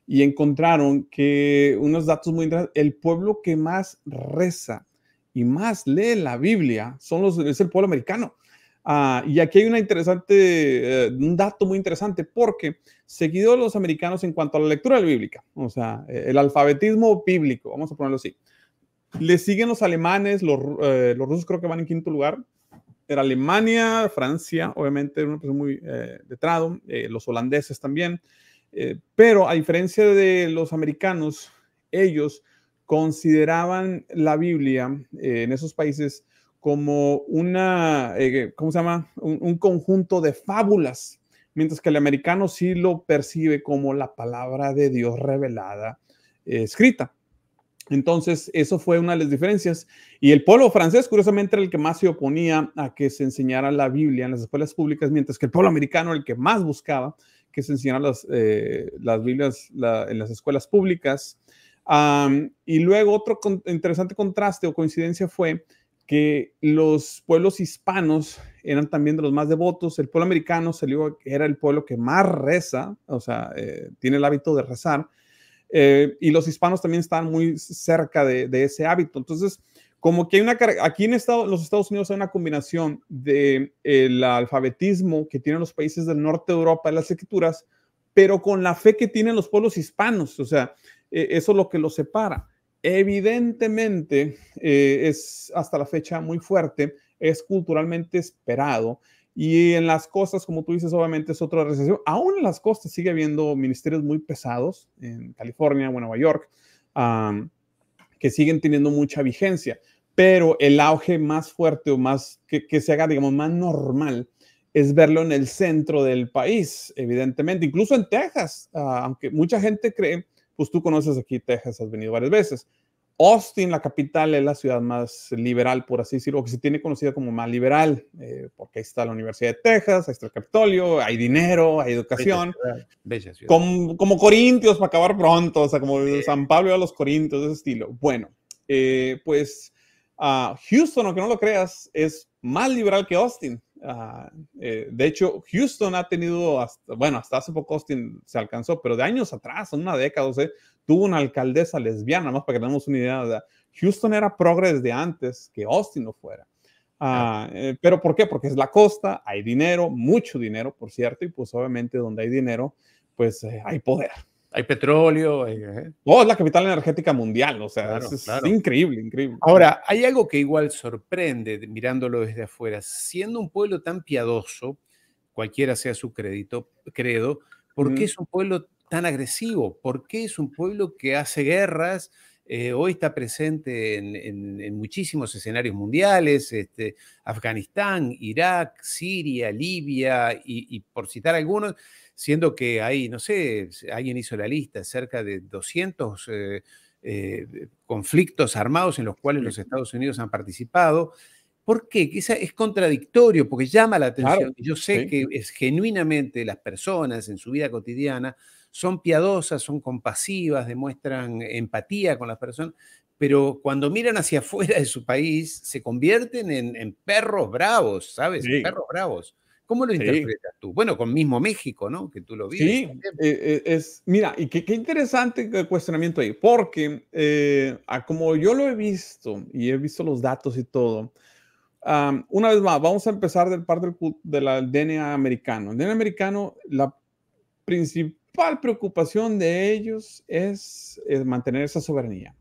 Speaker 2: y encontraron que unos datos muy interesantes, el pueblo que más reza y más lee la Biblia son los, es el pueblo americano. Ah, y aquí hay una interesante, eh, un dato muy interesante, porque seguido los americanos en cuanto a la lectura bíblica, o sea, el alfabetismo bíblico, vamos a ponerlo así, le siguen los alemanes, los, eh, los rusos creo que van en quinto lugar, era Alemania, Francia, obviamente, una persona muy letrado, eh, eh, los holandeses también, eh, pero a diferencia de los americanos, ellos consideraban la Biblia en esos países como una, ¿cómo se llama? un conjunto de fábulas, mientras que el americano sí lo percibe como la palabra de Dios revelada, escrita. Entonces, eso fue una de las diferencias. Y el pueblo francés, curiosamente, era el que más se oponía a que se enseñara la Biblia en las escuelas públicas, mientras que el pueblo americano el que más buscaba que se enseñara eh, las, Biblias en las escuelas públicas. y luego otro interesante contraste o coincidencia fue que los pueblos hispanos eran también de los más devotos. El pueblo americano salió, era el pueblo que más reza, o sea, eh, tiene el hábito de rezar. Eh, y los hispanos también están muy cerca de, ese hábito. Entonces, como que hay una aquí en Estado, los Estados Unidos hay una combinación de eh, alfabetismo que tienen los países del norte de Europa en las escrituras, pero con la fe que tienen los pueblos hispanos, o sea, eh, eso es lo que los separa. Evidentemente, es hasta la fecha muy fuerte, es culturalmente esperado y en las costas, como tú dices, obviamente es otra recesión. Aún en las costas sigue habiendo ministerios muy pesados en California o en Nueva York que siguen teniendo mucha vigencia, pero el auge más fuerte o más que, se haga, digamos, más normal es verlo en el centro del país, evidentemente, incluso en Texas, ah, aunque mucha gente cree, pues tú conoces aquí Texas, has venido varias veces. Austin, la capital, es la ciudad más liberal, por así decirlo, que se tiene conocida como más liberal, eh, porque ahí está la Universidad de Texas, ahí está el Capitolio, hay dinero, hay educación. Como, Corintios, para acabar pronto, o sea, como San Pablo a los Corintios, de ese estilo. Bueno, eh, pues ah, Houston, aunque no lo creas, es más liberal que Austin. Ah, eh, de hecho, Houston ha tenido, bueno, hasta hace poco Austin se alcanzó, pero de años atrás, en una década, o sea, tuvo una alcaldesa lesbiana, más para que tengamos una idea. Houston era progre desde antes que Austin lo fuera. Ah, eh, pero ¿por qué? Porque es la costa, hay dinero, mucho dinero, por cierto, y pues obviamente donde hay dinero, pues eh, hay poder
Speaker 1: hay petróleo. oh, es la capital energética mundial, o sea, es, increíble, increíble. Ahora, hay algo que igual sorprende mirándolo desde afuera. Siendo un pueblo tan piadoso, cualquiera sea su crédito, credo, ¿por qué es un pueblo tan agresivo? ¿Por qué es un pueblo que hace guerras? Eh, hoy está presente en, muchísimos escenarios mundiales, este, Afganistán, Irak, Siria, Libia, y por citar algunos, siendo que hay, no sé, alguien hizo la lista, cerca de 200 eh, eh, conflictos armados en los cuales los Estados Unidos han participado. ¿Por qué? Quizá es contradictorio, porque llama la atención. Yo sé que es, genuinamente las personas en su vida cotidiana son piadosas, son compasivas, demuestran empatía con las personas, pero cuando miran hacia afuera de su país se convierten en, perros bravos, ¿sabes? Perros bravos. ¿Cómo lo interpretas tú? Bueno, con mismo México, ¿no? Que tú lo viste. Sí, eh, eh, es, mira, y qué, qué, interesante
Speaker 2: cuestionamiento ahí, porque eh, como yo lo he visto y he visto los datos y todo, una vez más, vamos a empezar del par del, DNA americano. El DNA americano, la principal preocupación de ellos es mantener esa soberanía.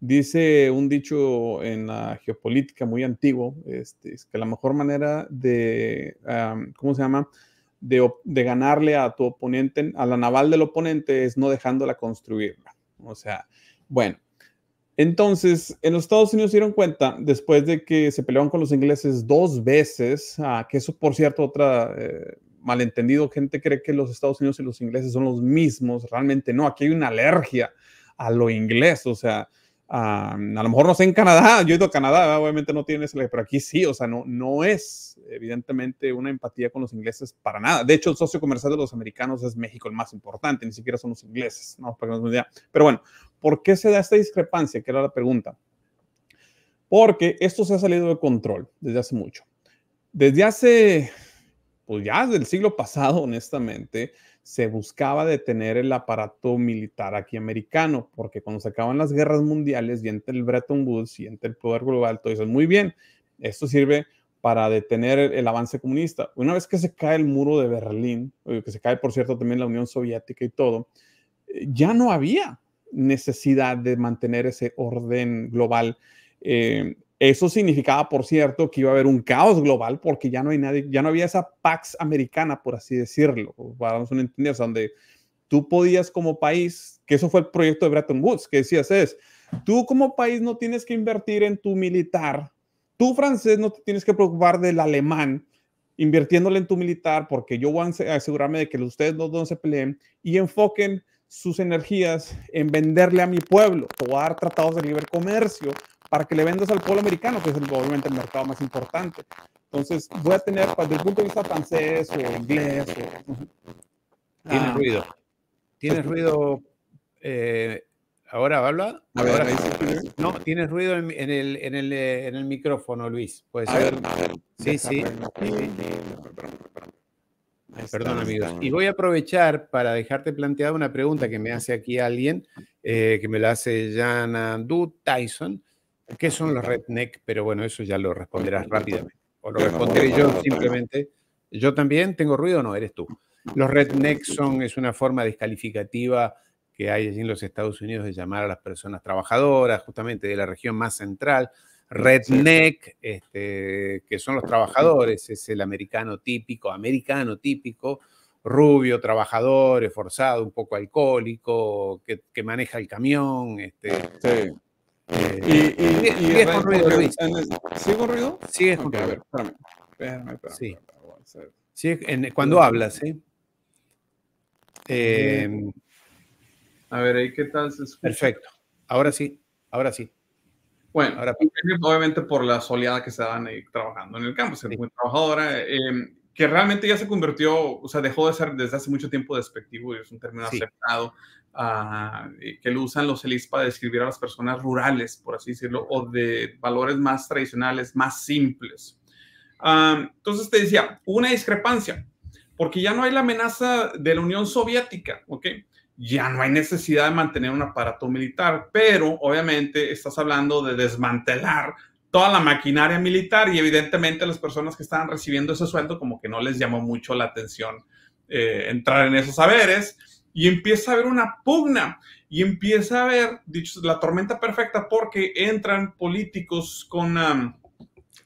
Speaker 2: Dice un dicho en la geopolítica muy antiguo, este, es que la mejor manera de, ¿cómo se llama? De, ganarle a tu oponente, a la naval del oponente, es no dejándola construirla. O sea, bueno. Entonces, en los Estados Unidos se dieron cuenta, después de que se pelearon con los ingleses dos veces, ah, que eso, por cierto, otra eh, malentendido, gente cree que los Estados Unidos y los ingleses son los mismos, realmente no, aquí hay una alergia a lo inglés, o sea, a, lo mejor no sé en Canadá, yo he ido a Canadá, obviamente no tienes, pero aquí sí, o sea, no, no es evidentemente una empatía con los ingleses para nada. De hecho, el socio comercial de los americanos es México el más importante, ni siquiera son los ingleses, ¿no? Pero bueno, ¿por qué se da esta discrepancia? Que era la pregunta. Porque esto se ha salido de control desde hace mucho. Desde hace pues ya desde el siglo pasado, honestamente, se buscaba detener el aparato militar aquí americano, porque cuando se acaban las guerras mundiales y entre el Bretton Woods y entre el poder global, todo es muy bien, esto sirve para detener el, avance comunista. Una vez que se cae el muro de Berlín, eh, que se cae, por cierto, también la Unión Soviética y todo, eh, ya no había necesidad de mantener ese orden global. Eh, eso significaba, por cierto, que iba a haber un caos global porque ya no, hay nadie, ya no había esa pax americana, por así decirlo, para un entenderse, donde tú podías como país, que eso fue el proyecto de Bretton Woods, que decías es, tú como país no tienes que invertir en tu militar, tú francés no te tienes que preocupar del alemán, invirtiéndole en tu militar, porque yo voy a asegurarme de que ustedes no, no se peleen y enfoquen sus energías en venderle a mi pueblo, o dar tratados de libre comercio para que le vendas al pueblo americano, que es el, obviamente el mercado más importante. Entonces, voy a tener, pues, desde el punto de vista francés o inglés.
Speaker 1: Tiene ah. ruido. Tiene pues, ruido. Eh, ¿Ahora habla? A no, tienes ruido en, el, en, el, eh, en, el, micrófono, Luis. Puede ser. Sí, sí. Perdón, amigos. Y voy a aprovechar para dejarte planteada una pregunta que me hace aquí alguien, eh, que me la hace Jana Du Tyson. ¿Qué son los redneck? Pero bueno, eso ya lo responderás rápidamente. O lo responderé yo simplemente. Yo también tengo ruido, no, eres tú. Los redneck son, es una forma descalificativa que hay allí en los Estados Unidos de llamar a las personas trabajadoras, justamente de la región más central. Redneck, este, que son los trabajadores, es el americano típico, americano típico, rubio, trabajador, esforzado, un poco alcohólico, que, maneja el camión, este, y, y, eh, ruido, ruido?
Speaker 2: con sí. cuando hablas,
Speaker 1: ¿eh? A ver, ahí eh, em, qué tal Perfecto. Ahora sí, ahora sí. Bueno, obviamente por la
Speaker 2: soleada que se dan ahí trabajando en el campo, ser muy trabajadora, em, que realmente ya se convirtió, o sea, dejó de ser desde hace mucho tiempo despectivo y es un término aceptado eh, que lo usan los elis para describir a las personas rurales, por así decirlo, o de valores más tradicionales, más simples. entonces te decía, una discrepancia, porque ya no hay la amenaza de la Unión Soviética, ¿ok? ya no hay necesidad de mantener un aparato militar, pero obviamente estás hablando de desmantelar toda la maquinaria militar y evidentemente las personas que estaban recibiendo ese sueldo como que no les llamó mucho la atención eh, entrar en esos saberes y empieza a haber una pugna y empieza a haber, dicho, la tormenta perfecta porque entran políticos con,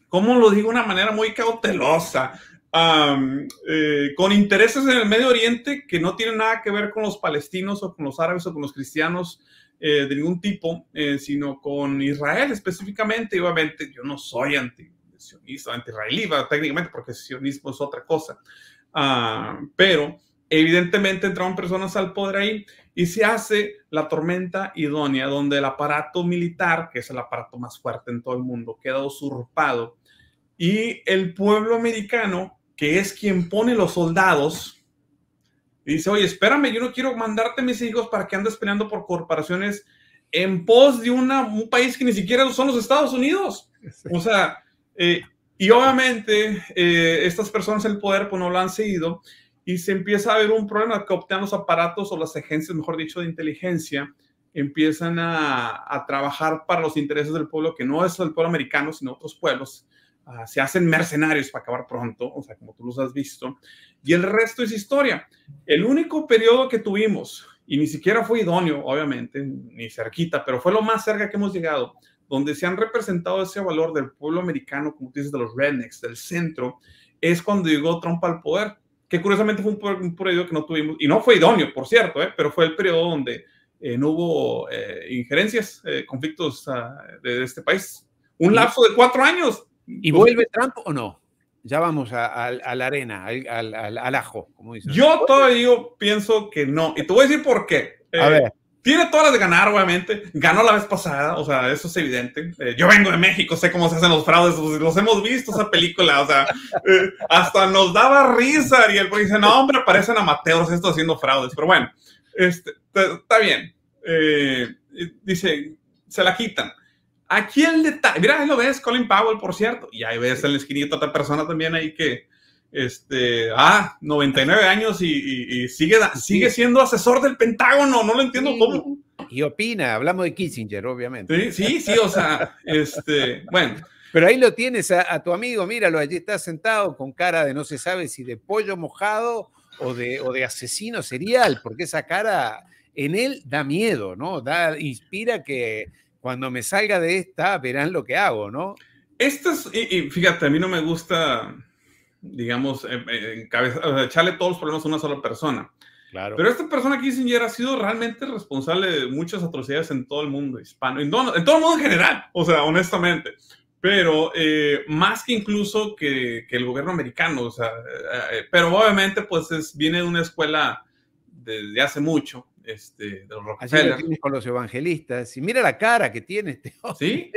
Speaker 2: ¿cómo lo digo? Una manera muy cautelosa, eh, con intereses en el Medio Oriente que no tienen nada que ver con los palestinos o con los árabes o con los cristianos. Eh, de ningún tipo, eh, sino con Israel específicamente, y obviamente yo no soy anti, sionista, anti-israelí, técnicamente, porque sionismo es otra cosa. Ah, pero Evidentemente entraron personas al poder ahí y se hace la tormenta idónea, donde el aparato militar, que es el aparato más fuerte en todo el mundo, queda usurpado. Y el pueblo americano, que es quien pone los soldados, dice, oye, espérame, yo no quiero mandarte mis hijos para que andes peleando por corporaciones en pos de un país que ni siquiera son los Estados Unidos. O sea, eh, y obviamente eh, estas personas el poder pues no lo han seguido y se empieza a ver un problema que optan los aparatos o las agencias, mejor dicho, de inteligencia, empiezan a, trabajar para los intereses del pueblo, que no es el pueblo americano, sino otros pueblos. Ah, se hacen mercenarios para acabar pronto, o sea, como tú los has visto. Y el resto es historia. El único periodo que tuvimos, y ni siquiera fue idóneo, obviamente, ni cerquita, pero fue lo más cerca que hemos llegado, donde se han representado ese valor del pueblo americano, como tú dices, de los rednecks, del centro, es cuando llegó Trump al poder que curiosamente fue un, periodo que no tuvimos, y no fue idóneo, por cierto, ¿eh? pero fue el periodo donde eh, no hubo
Speaker 1: eh, injerencias, conflictos ah, de, este país. Un lapso de cuatro años. ¿Y vuelve Trump o no? Ya vamos a, la arena, al, ajo, como dicen. Yo todavía pienso que no. Y te voy a decir por qué. a ver. Tiene todas las de
Speaker 2: ganar, obviamente. Ganó la vez pasada, o sea, eso es evidente. Eh, yo vengo de México, sé cómo se hacen los fraudes, los hemos visto esa película, o sea, eh, hasta nos daba risa y él dice, no, hombre, parecen amateurs esto haciendo fraudes, pero bueno, este, está bien. Eh, dice, se la quitan. Aquí el detalle, mira, ahí lo ves, Colin Powell, por cierto, y ahí ves en la esquinita otra persona también ahí que, este, ah, 99 años y, sigue, sigue siendo asesor del Pentágono, no lo entiendo cómo. Y
Speaker 1: opina, hablamos de Kissinger, obviamente. Sí, sí, o sea,
Speaker 2: este,
Speaker 1: bueno. Pero ahí lo tienes a, tu amigo, míralo, allí está sentado con cara de no se sabe si de pollo mojado o de, o de asesino serial, porque esa cara en él da miedo, ¿no? Da, inspira que cuando me salga de esta verán lo que hago, ¿no? estas y
Speaker 2: fíjate, a mí no me gusta digamos, eh, eh, echarle todos los problemas a una sola persona. Pero esta persona, Kissinger, ha sido realmente responsable de muchas atrocidades en todo el mundo hispano, en todo, el mundo en general, o sea, honestamente. Pero eh, más que incluso que, el gobierno americano, o sea, pero obviamente pues viene de una escuela desde hace mucho este, de los Así lo
Speaker 1: con los evangelistas. Y mira la cara que tiene este hombre. ¿Sí?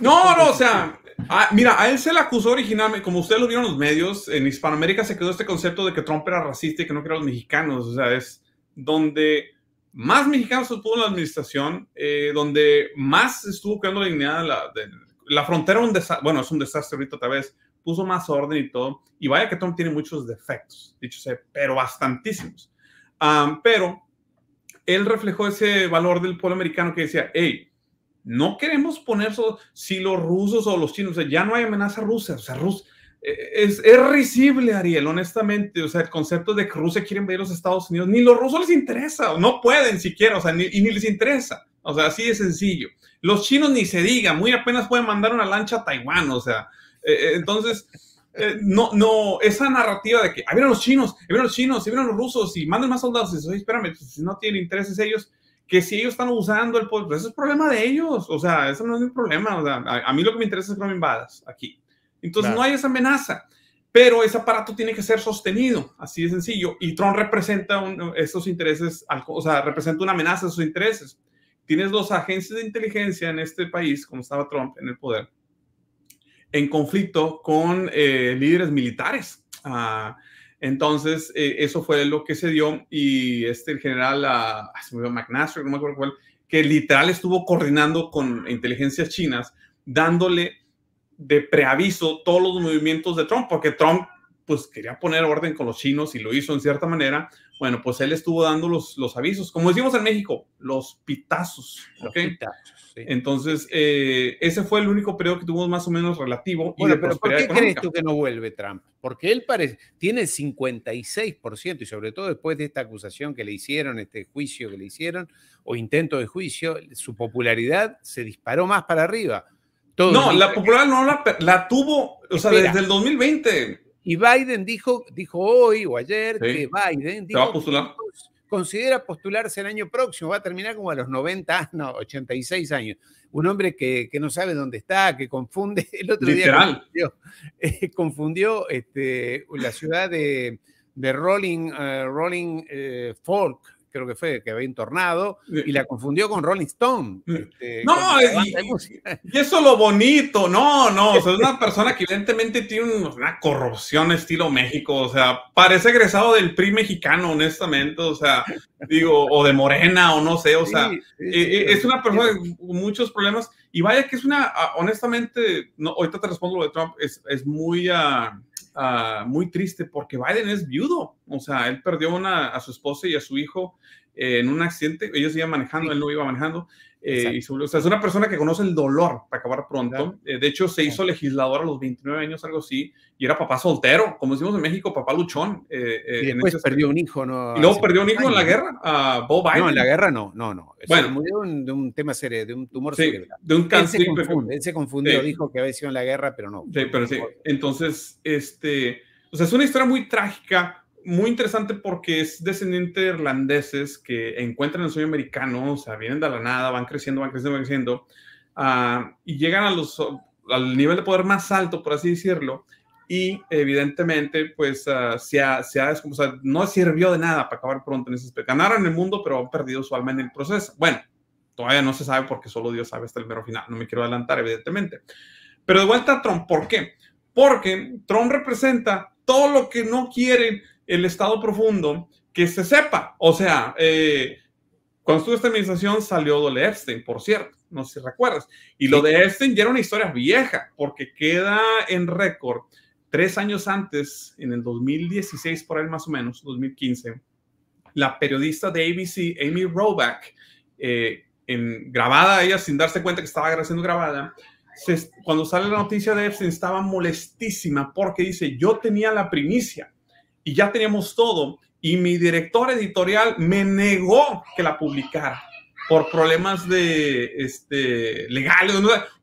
Speaker 2: No, no, o sea, ah, mira, a él se le acusó originalmente, como ustedes lo vieron en los medios, en Hispanoamérica se quedó este concepto de que Trump era racista y que no quería los mexicanos. O sea, es donde más mexicanos estuvo en la administración, eh, donde más estuvo creando la dignidad de la, frontera. Un bueno, es un desastre ahorita otra vez puso más orden y todo. Y vaya que Trump tiene muchos defectos, dicho sea, pero bastantísimos. pero él reflejó ese valor del pueblo americano que decía, hey, no queremos poner si los rusos o los chinos, o sea, ya no hay amenaza rusa, o sea, e-, e-, es, es risible, Ariel, honestamente. O sea, el concepto de que Rusia quiere invadir los Estados Unidos, ni los rusos les interesa, no pueden siquiera, o sea, ni, y ni les interesa. O sea, así de sencillo. Los chinos ni se diga, muy apenas pueden mandar una lancha a Taiwán, o sea. E-, entonces, eh, no, no, esa narrativa de que, ahí vienen los chinos, ahí los chinos, ahí vienen los rusos y mandan más soldados, y eso, espérame, pues, si no tienen intereses ellos, que si ellos están usando el poder, pues ese es problema de ellos, o sea, eso no es mi problema, o sea, a, mí lo que me interesa es que no me invadas aquí. Entonces no hay esa amenaza, pero ese aparato tiene que ser sostenido, así de sencillo, y Trump representa esos intereses, o sea, representa una amenaza a sus intereses. Tienes dos agencias de inteligencia en este país, como estaba Trump en el poder, en conflicto con eh, líderes militares. Ah, entonces, eh, eso fue lo que se dio y este general ah, ah McNaster, no me acuerdo cuál, que literal estuvo coordinando con inteligencias chinas, dándole de preaviso todos los movimientos de Trump, porque Trump pues quería poner orden con los chinos y lo hizo en cierta manera, bueno, pues él estuvo dando los, los avisos, como decimos en México, los pitazos. Entonces, eh, ese fue el único periodo que tuvimos más o menos
Speaker 1: relativo. Bueno, pero ¿por qué crees tú que no vuelve Trump? Porque él parece, tiene el 56% y sobre todo después de esta acusación que le hicieron, este juicio que le hicieron, o intento de juicio, su popularidad se disparó más para arriba. no, la popularidad no la, la tuvo, o sea, desde el 2020. Y Biden dijo, dijo hoy o ayer que Biden considera postularse el año próximo, va a terminar como a los 90, no, 86 años. Un hombre que, no sabe dónde está, que confunde, el otro día eh, confundió, este, la ciudad de, Rolling, eh, Rolling eh, Fork, creo que fue, que había entornado, y la confundió con Rolling Stone. Este, no, y, eso lo bonito, no,
Speaker 2: no, es una persona que evidentemente tiene una corrupción estilo México, o sea, parece egresado del PRI mexicano, honestamente, o sea, digo, o de Morena, o no sé, o sea, e, e, es una persona con muchos problemas, y vaya que es una, ah, honestamente, no, ahorita te respondo lo de Trump, es, es muy... Ah, Ah, muy triste porque Biden es viudo, o sea, él perdió una, a su esposa y a su hijo eh, en un accidente, ellos iban manejando, él no iba manejando, eh, o sea, es una persona que conoce el dolor para acabar pronto. Eh, de hecho, se hizo legislador a los 29 años, algo así, y era papá soltero, como decimos en México, papá luchón. Eh, y después perdió
Speaker 1: un hijo, ¿no? Y luego perdió un hijo en la guerra, a No, en la guerra no, no, no. bueno, murió de un tema serio, de un tumor De un cáncer. Él se, confundió, dijo que había sido en la guerra, pero no. pero Entonces, este, o sea, es una historia muy trágica
Speaker 2: muy interesante porque es descendiente de irlandeses que encuentran el sueño americano, o sea, vienen de la nada, van creciendo, van creciendo, van creciendo, ah, y llegan a los, al nivel de poder más alto, por así decirlo, y evidentemente, pues, ah, se ha, se ha, o sea, no sirvió de nada para acabar pronto en ese aspecto. Ganaron el mundo, pero han perdido su alma en el proceso. Bueno, todavía no se sabe porque solo Dios sabe hasta el mero final. No me quiero adelantar, evidentemente. Pero de vuelta a Trump, ¿por qué? Porque Trump representa todo lo que no quieren el estado profundo que se sepa. O sea, eh, cuando estuvo esta administración salió Dole Epstein, por cierto, no sé si recuerdas. Y lo de Epstein ya era una historia vieja, porque queda en récord tres años antes, en el 2016, por ahí más o menos, 2015, la periodista de ABC, Amy Roback, eh, en, grabada ella sin darse cuenta que estaba siendo grabada, cuando sale la noticia de Epstein estaba molestísima porque dice, yo tenía la primicia y ya teníamos todo. Y mi director editorial me negó que la publicara por problemas de este, legales.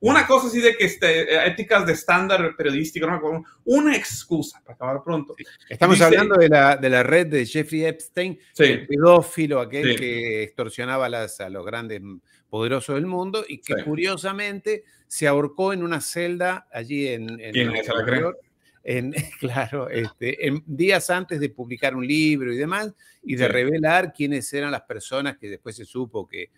Speaker 2: Una cosa así de que este, éticas
Speaker 1: de estándar periodístico, no una excusa para acabar pronto. Estamos hablando de la, de la, red de Jeffrey Epstein, el pedófilo, aquel que extorsionaba las, a los grandes poderosos del mundo y que curiosamente se ahorcó en una celda allí en, en, ¿Quién en, claro, este, en días antes de publicar un libro y demás, y de revelar quiénes eran las personas que después se supo que,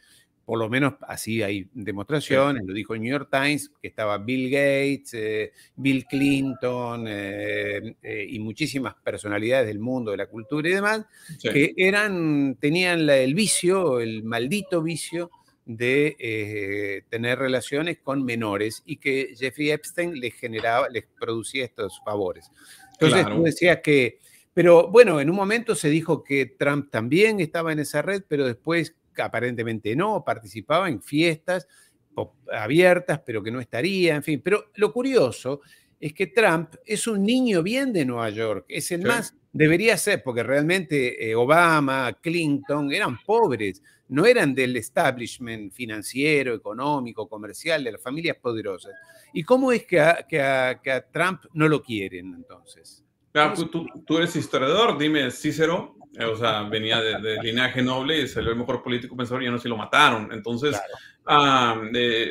Speaker 1: por lo menos así hay demostraciones, lo dijo el New York Times, que estaba Bill Gates, eh, Bill Clinton eh, eh, y muchísimas personalidades del mundo, de la cultura y demás, que eran, tenían el vicio, el maldito vicio de eh, tener relaciones con menores y que Jeffrey Epstein les generaba, les producía estos favores. Entonces tú decías que, pero bueno, en un momento se dijo que Trump también estaba en esa red, pero después aparentemente no, participaba en fiestas abiertas, pero que no estaría, en fin. Pero lo curioso es que Trump es un niño bien de Nueva York, es el más, debería ser, porque realmente eh, Obama, Clinton eran pobres no eran del establishment financiero, económico, comercial, de las familias poderosas. ¿Y cómo es que a, Trump no lo quieren entonces? Ah, pues tú, eres historiador, dime,
Speaker 2: Cícero, eh, o sea, venía de, linaje noble y salió el mejor político pensador y ya no si lo mataron. Entonces, ah,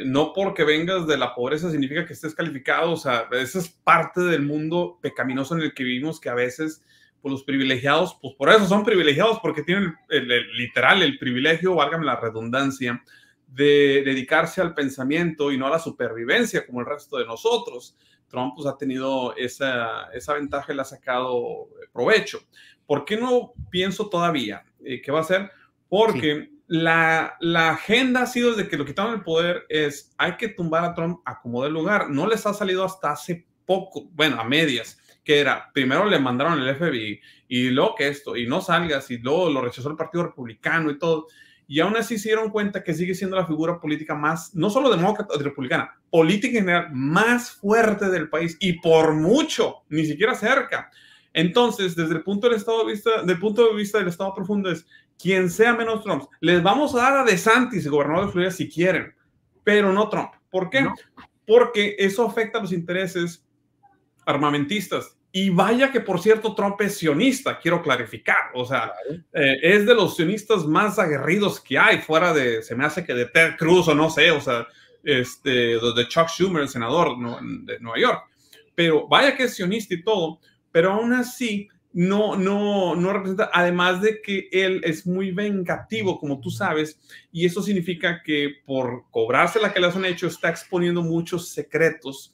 Speaker 2: no porque vengas de la pobreza significa que estés calificado, o sea, esa es parte del mundo pecaminoso en el que vivimos que a veces pues, los privilegiados, pues por eso son privilegiados, porque tienen el, literal el privilegio, válgame la redundancia, de dedicarse al pensamiento y no a la supervivencia como el resto de nosotros. Trump pues, ha tenido esa, esa ventaja y le ha sacado provecho. ¿Por qué no pienso todavía eh, qué va a ser? Porque la, la, agenda ha sido desde que lo quitaron el poder es hay que tumbar a Trump a como de lugar. No les ha salido hasta hace poco, bueno, a medias que era, primero le mandaron el FBI y lo que esto, y no salgas, y luego lo rechazó el Partido Republicano y todo. Y aún así se dieron cuenta que sigue siendo la figura política más, no solo demócrata, republicana, política en general, más fuerte del país y por mucho, ni siquiera cerca. Entonces, desde el punto, de vista, del punto de vista del Estado profundo es, quien sea menos Trump, les vamos a dar a DeSantis, gobernador de Florida, si quieren, pero no Trump. ¿Por qué? Porque eso afecta a los intereses armamentistas. Y vaya que, por cierto, Trump es sionista, quiero clarificar. O sea, eh, es de los sionistas más aguerridos que hay, fuera de, se me hace que de Ted Cruz o no sé, o sea, este, de Chuck Schumer, el senador de Nueva York. Pero vaya que es sionista y todo, pero aún así no, no, no representa, además de que él es muy vengativo, como tú sabes, y eso significa que por cobrarse la que le han hecho, está exponiendo muchos secretos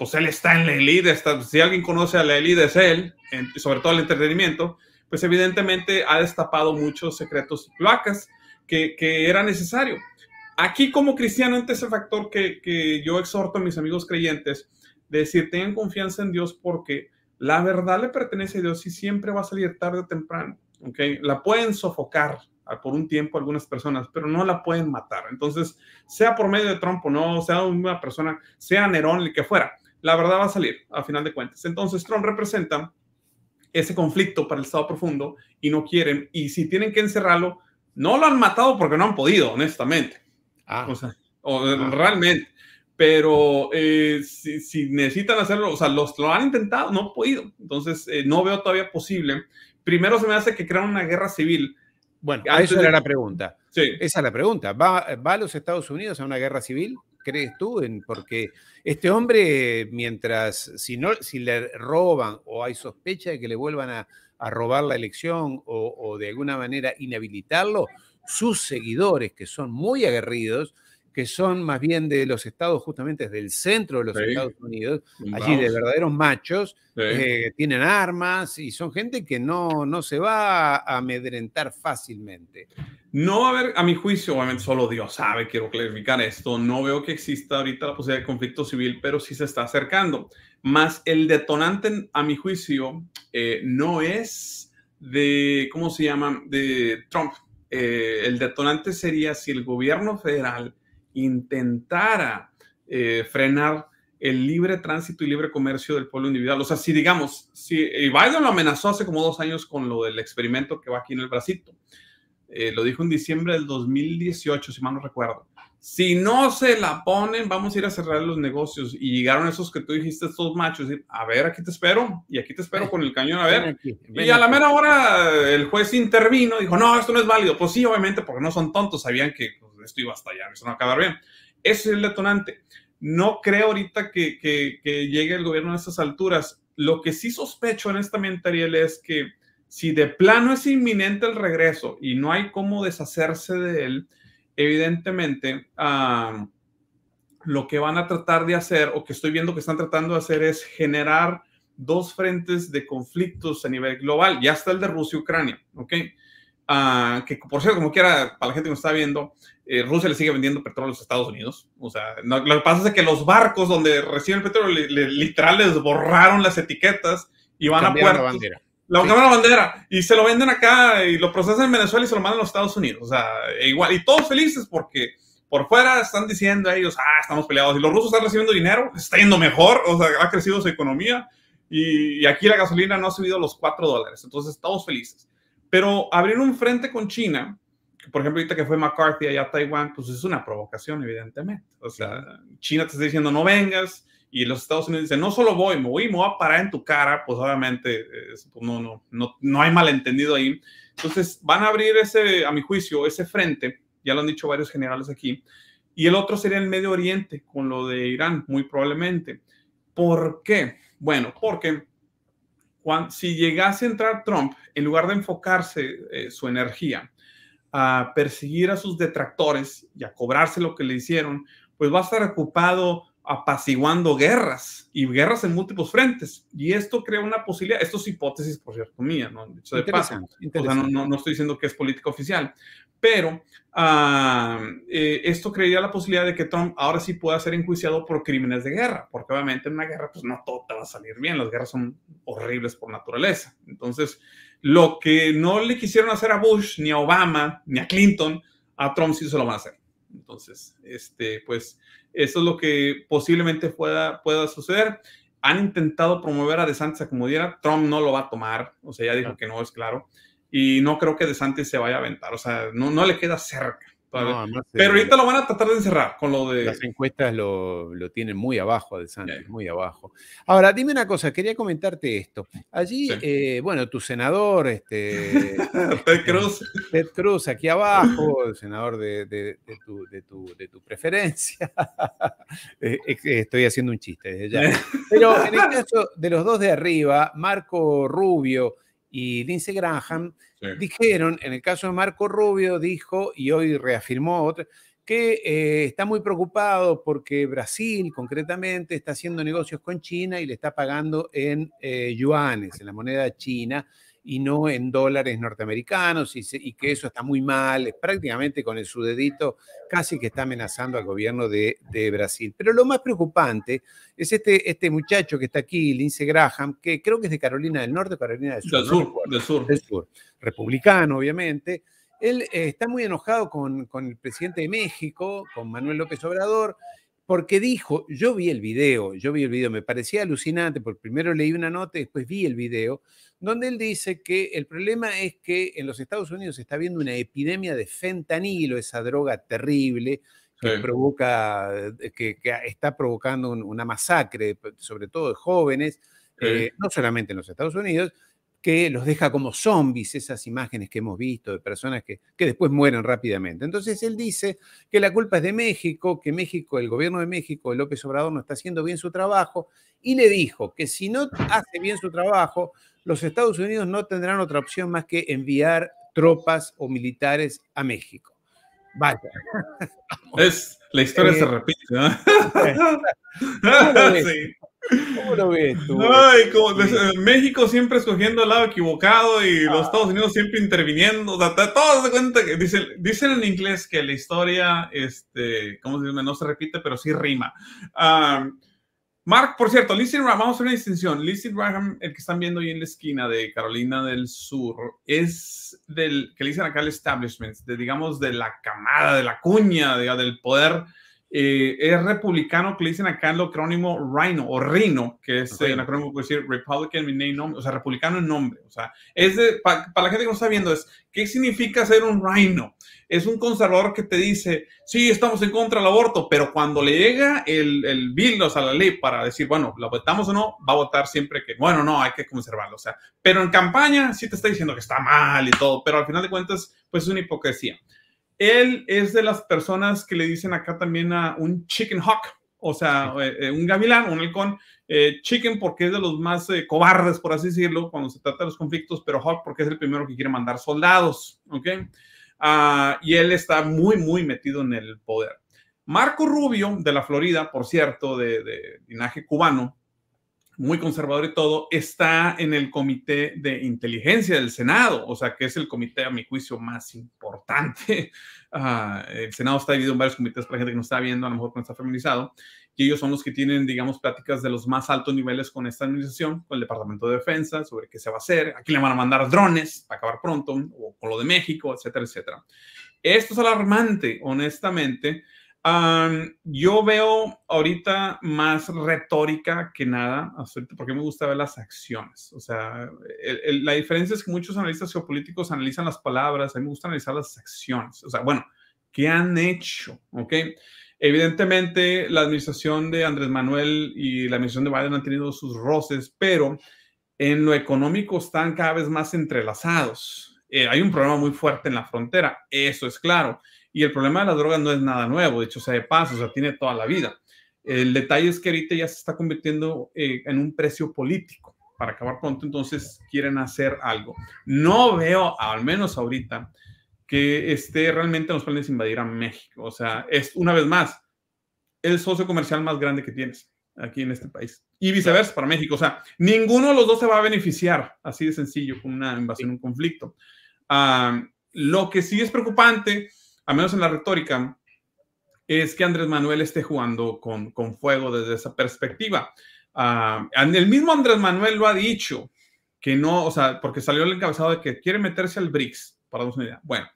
Speaker 2: pues él está en la elite, si alguien conoce a la elite es él, sobre todo el entretenimiento, pues evidentemente ha destapado muchos secretos y placas que, que, era necesario. Aquí como cristiano, este es el factor que, que yo exhorto a mis amigos creyentes, de decir, tengan confianza en Dios porque la verdad le pertenece a Dios y siempre va a salir tarde o temprano. ¿okay? La pueden sofocar por un tiempo algunas personas, pero no la pueden matar. Entonces, sea por medio de Trump o no, sea una persona, sea Nerón, el que fuera, la verdad va a salir a final de cuentas. Entonces, Trump representa ese conflicto para el Estado profundo y no quieren, y si tienen que encerrarlo, no lo han matado porque no han podido, honestamente. Ah. O sea, eh, ah. realmente. Pero eh, si, necesitan hacerlo, o sea, lo han intentado, no han podido. Entonces, eh, no veo todavía posible. Primero se me hace que crean una guerra civil. Bueno, esa era la
Speaker 1: pregunta. Sí. Esa es la pregunta. ¿Va, ¿Va a los Estados Unidos a una guerra civil? crees tú? En, porque este hombre, mientras, si, no, si le roban o hay sospecha de que le vuelvan a, robar la elección o de alguna manera inhabilitarlo, sus seguidores, que son muy aguerridos, que son más bien de los estados, justamente del centro de los Estados Unidos, allí de verdaderos machos, eh, tienen armas y son gente que no, no se va a amedrentar fácilmente.
Speaker 2: No va a haber, a mi juicio, obviamente solo Dios sabe, quiero clarificar esto, no veo que exista ahorita la posibilidad de conflicto civil, pero sí se está acercando. Más el detonante, a mi juicio, eh, no es de, ¿cómo se llama?, de Trump. Eh, el detonante sería si el gobierno federal intentara eh, frenar el libre tránsito y libre comercio del pueblo individual. O sea, si digamos, si Biden lo amenazó hace como dos años con lo del experimento que va aquí en el bracito, eh, lo dijo en diciembre del 2018, si mal no recuerdo. Si no se la ponen, vamos a ir a cerrar los negocios. Y llegaron esos que tú dijiste, estos machos, a ver, aquí te espero, y aquí te espero con el cañón, a ver. y a la mera hora el juez intervino, dijo, no, esto no es válido. Pues sí, obviamente, porque no son tontos, sabían que pues, esto iba hasta eso no va a acabar bien. Ese es el detonante. No creo ahorita que, llegue el gobierno a estas alturas. Lo que sí sospecho honestamente, Ariel, es que si de plano es inminente el regreso y no hay cómo deshacerse de él, evidentemente lo que van a tratar de hacer o que estoy viendo que están tratando de hacer es generar dos frentes de conflictos a nivel global. Ya está el de Rusia y Ucrania, ¿ok? Ah, que por cierto, como quiera, para la gente que está viendo, eh, Rusia le sigue vendiendo petróleo a los Estados Unidos. O sea, lo que pasa es que los barcos donde reciben el petróleo literal les borraron las etiquetas y van a puerto. La bandera. La bandera y se lo venden acá y lo procesan en Venezuela y se lo mandan a los Estados Unidos. O sea, e igual, y todos felices porque por fuera están diciendo a ellos, ah, estamos peleados. Y los rusos están recibiendo dinero, está yendo mejor, o sea, ha crecido su economía. Y, aquí la gasolina no ha subido los 4 dólares. Entonces, todos felices. Pero abrir un frente con China por ejemplo, ahorita que fue McCarthy allá a Taiwán, pues es una provocación, evidentemente. O sea, China te está diciendo no vengas y los Estados Unidos dicen no solo voy, me voy, me voy a parar en tu cara, pues obviamente pues, no, no, no, hay malentendido ahí. Entonces van a abrir ese, a mi juicio, ese frente, ya lo han dicho varios generales aquí, y el otro sería el Medio Oriente con lo de Irán, muy probablemente. ¿Por qué? Bueno, porque si llegase a entrar Trump, en lugar de enfocarse eh, su energía a perseguir a sus detractores y a cobrarse lo que le hicieron, pues va a estar ocupado apaciguando guerras y guerras en múltiples frentes. Y esto crea una posibilidad, esto es hipótesis, por cierto, mía, ¿no? estoy diciendo que es política oficial, pero ah, eh, esto crearía la posibilidad de que Trump ahora sí pueda ser enjuiciado por crímenes de guerra, porque obviamente en una guerra, pues no todo te va a salir bien, las guerras son horribles por naturaleza. Entonces, lo que no le quisieron hacer a Bush, ni a Obama, ni a Clinton, a Trump sí se lo van a hacer. Entonces, este, pues eso es lo que posiblemente pueda, pueda suceder. Han intentado promover a DeSantis a como diera. Trump no lo va a tomar. O sea, ya dijo que no, es claro. Y no creo que DeSantis se vaya a aventar. O sea, no, no le queda cerca. Pero ahorita eh,
Speaker 1: lo van a tratar de encerrar con lo de... Las encuestas lo, tienen muy abajo De muy abajo. Ahora, dime una cosa, quería comentarte esto. Allí, eh, bueno, tu senador, este... este Ted Cruz. aquí abajo, el senador de, tu, preferencia. Eh, estoy haciendo un chiste desde ya. Pero en el caso de los dos de arriba, Marco Rubio y Lindsey Graham, dijeron, en el caso de Marco Rubio, dijo, y hoy reafirmó otra, que eh, está muy preocupado porque Brasil concretamente está haciendo negocios con China y le está pagando en eh, yuanes, en la moneda china y no en dólares norteamericanos y, que eso está muy mal, prácticamente con el sudedito, casi que está amenazando al gobierno de, Brasil. Pero lo más preocupante es este, este muchacho que está aquí, Lince Graham, que creo que es de Carolina del Norte, Carolina del Sur. Del sur, del sur. Republicano, obviamente. Él eh, está muy enojado con, con el presidente de México, con Manuel López Obrador, porque dijo, yo vi el video, yo vi el video, me parecía alucinante, porque primero leí una nota y después vi el video, donde él dice que el problema es que en los Estados Unidos se está viendo una epidemia de fentanilo, esa droga terrible que provoca, eh, que, está provocando una masacre, sobre todo de jóvenes, eh, no solamente en los Estados Unidos, que los deja como zombies, esas imágenes que hemos visto de personas que, después mueren rápidamente. Entonces él dice que la culpa es de México, que México, el gobierno de México, López Obrador no está haciendo bien su trabajo, y le dijo que si no hace bien su trabajo, los Estados Unidos no tendrán otra opción más que enviar tropas o militares a México. Vaya.
Speaker 2: Es, la historia se eh, repite, ¿no?
Speaker 1: sí. ¿Cómo lo tú?
Speaker 2: Eh, México siempre escogiendo el lado equivocado y los ah. Estados Unidos siempre interviniendo. todos cuenta que dicen, dicen en inglés que la historia, este, ¿cómo se dice? No se repite, pero sí rima. Mark, por cierto, Lizzie Graham, vamos a hacer una distinción. Lizzie Graham, el que están viendo ahí en la esquina de Carolina del Sur, es del, que le dicen acá el establishment, de, digamos, de la camada, de la cuña, del poder eh, es republicano que le dicen acá el acrónimo Rhino o RINO, que es eh, el acrónimo puede decir Republican in name, o sea, republicano en nombre. O sea, es de, para la gente que no está viendo, es ¿qué significa ser un Rhino? Es un conservador que te dice, sí, estamos en contra del aborto, pero cuando le llega el, el bill, o sea, la ley para decir, bueno, ¿la votamos o no? Va a votar siempre que, bueno, no, hay que conservarlo. O sea, pero en campaña sí te está diciendo que está mal y todo, pero al final de cuentas, pues es una hipocresía. Él es de las personas que le dicen acá también a un chicken hawk, o sea, eh, eh, un gavilán, un halcón, eh, chicken porque es de los más cobardes, por así decirlo, cuando se trata de los conflictos, pero hawk porque es el primero que quiere mandar soldados, ¿ok? Ah, y él está muy, muy metido en el poder. Marco Rubio, de la Florida, por cierto, de linaje cubano, muy conservador y todo, está en el Comité de Inteligencia del Senado, o sea, que es el comité, a mi juicio, más importante. Ah, el Senado está dividido en varios comités para gente que no está viendo, a lo mejor no está feminizado, y ellos son los que tienen, digamos, pláticas de los más altos niveles con esta administración, con el Departamento de Defensa, sobre qué se va a hacer, a quién le van a mandar drones para acabar pronto, o con lo de México, etcétera, etcétera. Esto es alarmante, honestamente, yo veo ahorita más retórica que nada, porque me gusta ver las acciones. O sea, la diferencia es que muchos analistas geopolíticos analizan las palabras, a mí me gusta analizar las acciones. O sea, bueno, ¿qué han hecho? ¿Ok? Evidentemente, la administración de Andrés Manuel y la administración de Biden han tenido sus roces, pero en lo económico están cada vez más entrelazados. Eh, hay un problema muy fuerte en la frontera, eso es claro y el problema de las drogas no es nada nuevo, de hecho, sea de paso, o sea, tiene toda la vida. El detalle es que ahorita ya se está convirtiendo eh, en un precio político. Para acabar pronto, entonces quieren hacer algo. No veo, al menos ahorita, que esté realmente los planes invadir a México. O sea, es una vez más el socio comercial más grande que tienes aquí en este país. Y viceversa para México. O sea, ninguno de los dos se va a beneficiar, así de sencillo, con una invasión, un conflicto. Ah, lo que sí es preocupante al menos en la retórica, es que Andrés Manuel esté jugando con, con fuego desde esa perspectiva. Ah, el mismo Andrés Manuel lo ha dicho, que no, o sea, porque salió el encabezado de que quiere meterse al BRICS, para darnos una idea. Bueno,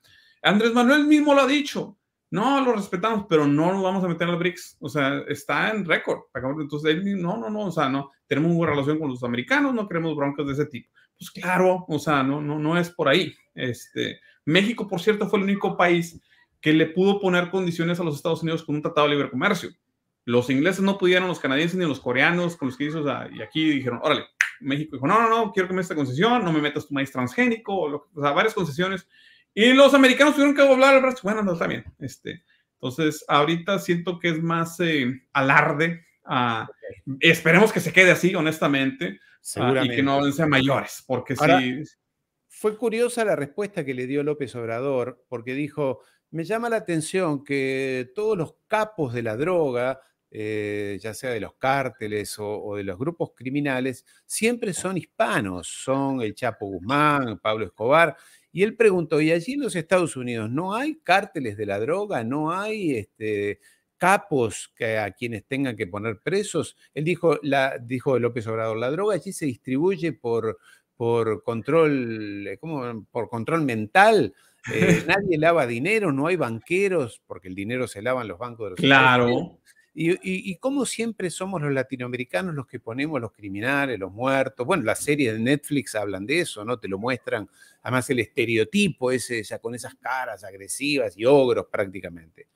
Speaker 2: Andrés Manuel mismo lo ha dicho, no, lo respetamos, pero no nos vamos a meter al BRICS, o sea, está en récord. Entonces, no, no, no, o sea, no, tenemos una relación con los americanos, no queremos broncas de ese tipo. Pues claro, o sea, no, no, no es por ahí. Este, México, por cierto, fue el único país que le pudo poner condiciones a los Estados Unidos con un tratado de libre comercio. Los ingleses no pudieron, los canadienses ni los coreanos, con los que hizo, y aquí dijeron, órale, México dijo, no, no, no, quiero que me esta concesión, no me metas tu maíz transgénico, o, sea, varias concesiones. Y los americanos tuvieron que hablar el brazo. Bueno, no, está bien. Este, entonces, ahorita siento que es más eh, alarde. Ah, esperemos que se quede así, honestamente. Ah, y que no sean mayores, porque si...
Speaker 1: Fue curiosa la respuesta que le dio López Obrador, porque dijo: me llama la atención que todos los capos de la droga, eh, ya sea de los cárteles o, de los grupos criminales, siempre son hispanos, son el Chapo Guzmán, Pablo Escobar. Y él preguntó, ¿y allí en los Estados Unidos no hay cárteles de la droga? ¿No hay este, capos que, a quienes tengan que poner presos? Él dijo, la, dijo López Obrador, la droga allí se distribuye por, por, control, eh, por control mental eh, nadie lava dinero, no hay banqueros, porque el dinero se lava en los bancos de los Claro. y, y, como siempre somos los latinoamericanos los que ponemos los criminales, los muertos. Bueno, las series de Netflix hablan de eso, ¿no? Te lo muestran. Además, el estereotipo ese, con esas caras agresivas y ogros prácticamente.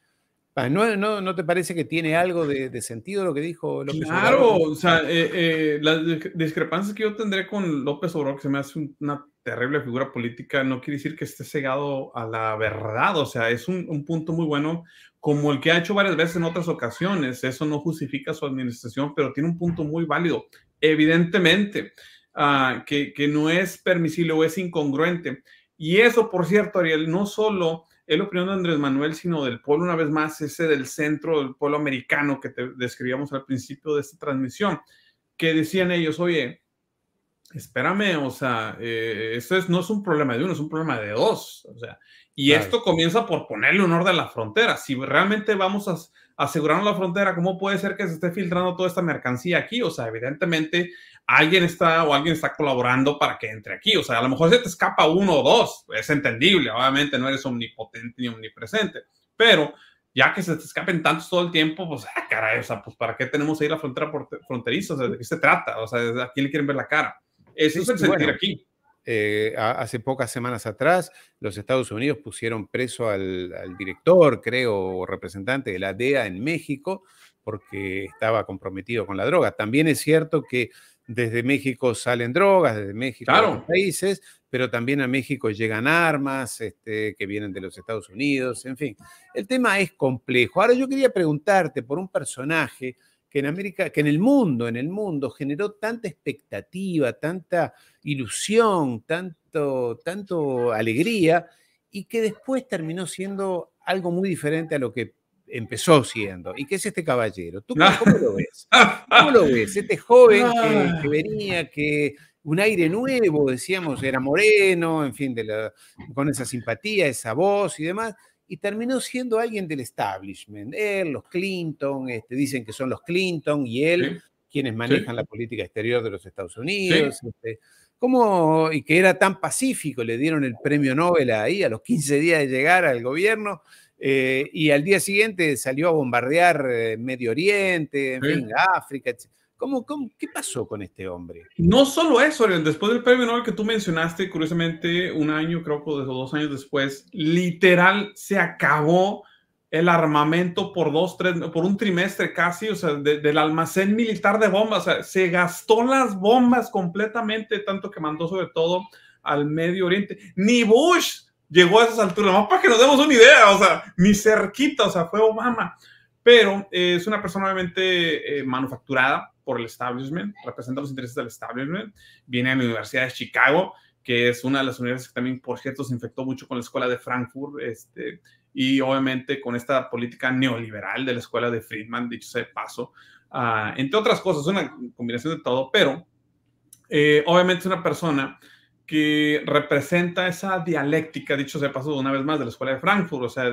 Speaker 1: Ah, ¿No, no, te parece que tiene algo de, sentido lo que dijo López Obrador? Claro, o sea, eh,
Speaker 2: eh, las discrepancias que yo tendré con López Obrador, que se me hace una terrible figura política, no quiere decir que esté cegado a la verdad, o sea, es un, punto muy bueno, como el que ha hecho varias veces en otras ocasiones, eso no justifica su administración, pero tiene un punto muy válido, evidentemente, ah, que, que no es permisible o es incongruente. Y eso, por cierto, Ariel, no solo es la opinión de Andrés Manuel, sino del pueblo, una vez más, ese del centro del pueblo americano que te describíamos al principio de esta transmisión, que decían ellos, oye, espérame, o sea, eh, esto no es un problema de uno, es un problema de dos, o sea, y esto comienza por ponerle un orden a la frontera. Si realmente vamos a asegurarnos la frontera, ¿cómo puede ser que se esté filtrando toda esta mercancía aquí? O sea, evidentemente alguien está o alguien está colaborando para que entre aquí. O sea, a lo mejor se te escapa uno o dos, es entendible, obviamente no eres omnipotente ni omnipresente, pero ya que se te escapen tantos todo el tiempo, pues, ah, caray, o sea, pues, ¿para qué tenemos ahí la frontera fronteriza? O sea, ¿de qué se
Speaker 1: trata? O sea, ¿a quién le quieren ver la cara? Eso es el sentir aquí. Eh, hace pocas semanas atrás, los Estados Unidos pusieron preso al, al director, creo, o representante de la DEA en México, porque estaba comprometido con la droga. También es cierto que desde México salen drogas, desde México países, pero también a México llegan armas este, que vienen de los Estados Unidos, en fin. El tema es complejo. Ahora yo quería preguntarte por un personaje que en América, que en el mundo, en el mundo generó tanta expectativa, tanta ilusión, tanto, tanto alegría, y que después terminó siendo algo muy diferente a lo que empezó siendo. ¿Y qué es este caballero? ¿Tú cómo, lo ves? ¿Cómo lo ves? Este joven ah. que, venía, que un aire nuevo, decíamos, era moreno, en fin, con esa simpatía, esa voz y demás, y terminó siendo alguien del establishment. Él, los Clinton, este, dicen que son los Clinton y él quienes manejan la política exterior de los Estados Unidos. Este, ¿Cómo? Y que era tan pacífico, le dieron el premio Nobel ahí a los 15 días de llegar al gobierno eh, y al día siguiente salió a bombardear eh, Medio Oriente, en África, qué pasó con este hombre?
Speaker 2: No solo eso, después del premio Nobel que tú mencionaste, curiosamente, un año, creo que pues, dos años después, literal se acabó el armamento por dos, tres, por un trimestre casi, o sea, del almacén militar de bombas, o sea, se gastó las bombas completamente, tanto que mandó sobre todo al Medio Oriente. Ni Bush llegó a esas alturas, más para que nos demos una idea, o sea, ni cerquita, o sea, fue Obama. Pero eh, es una persona obviamente eh, manufacturada por el establishment, representa los intereses del establishment, viene a la Universidad de Chicago, que es una de las universidades que también, por cierto, se infectó mucho con la escuela de Frankfurt, este, y obviamente con esta política neoliberal de la escuela de Friedman, dicho sea de paso, ah, entre otras cosas, una combinación de todo, pero eh, obviamente es una persona que representa esa dialéctica, dicho sea paso una vez más, de la Escuela de Frankfurt, o sea,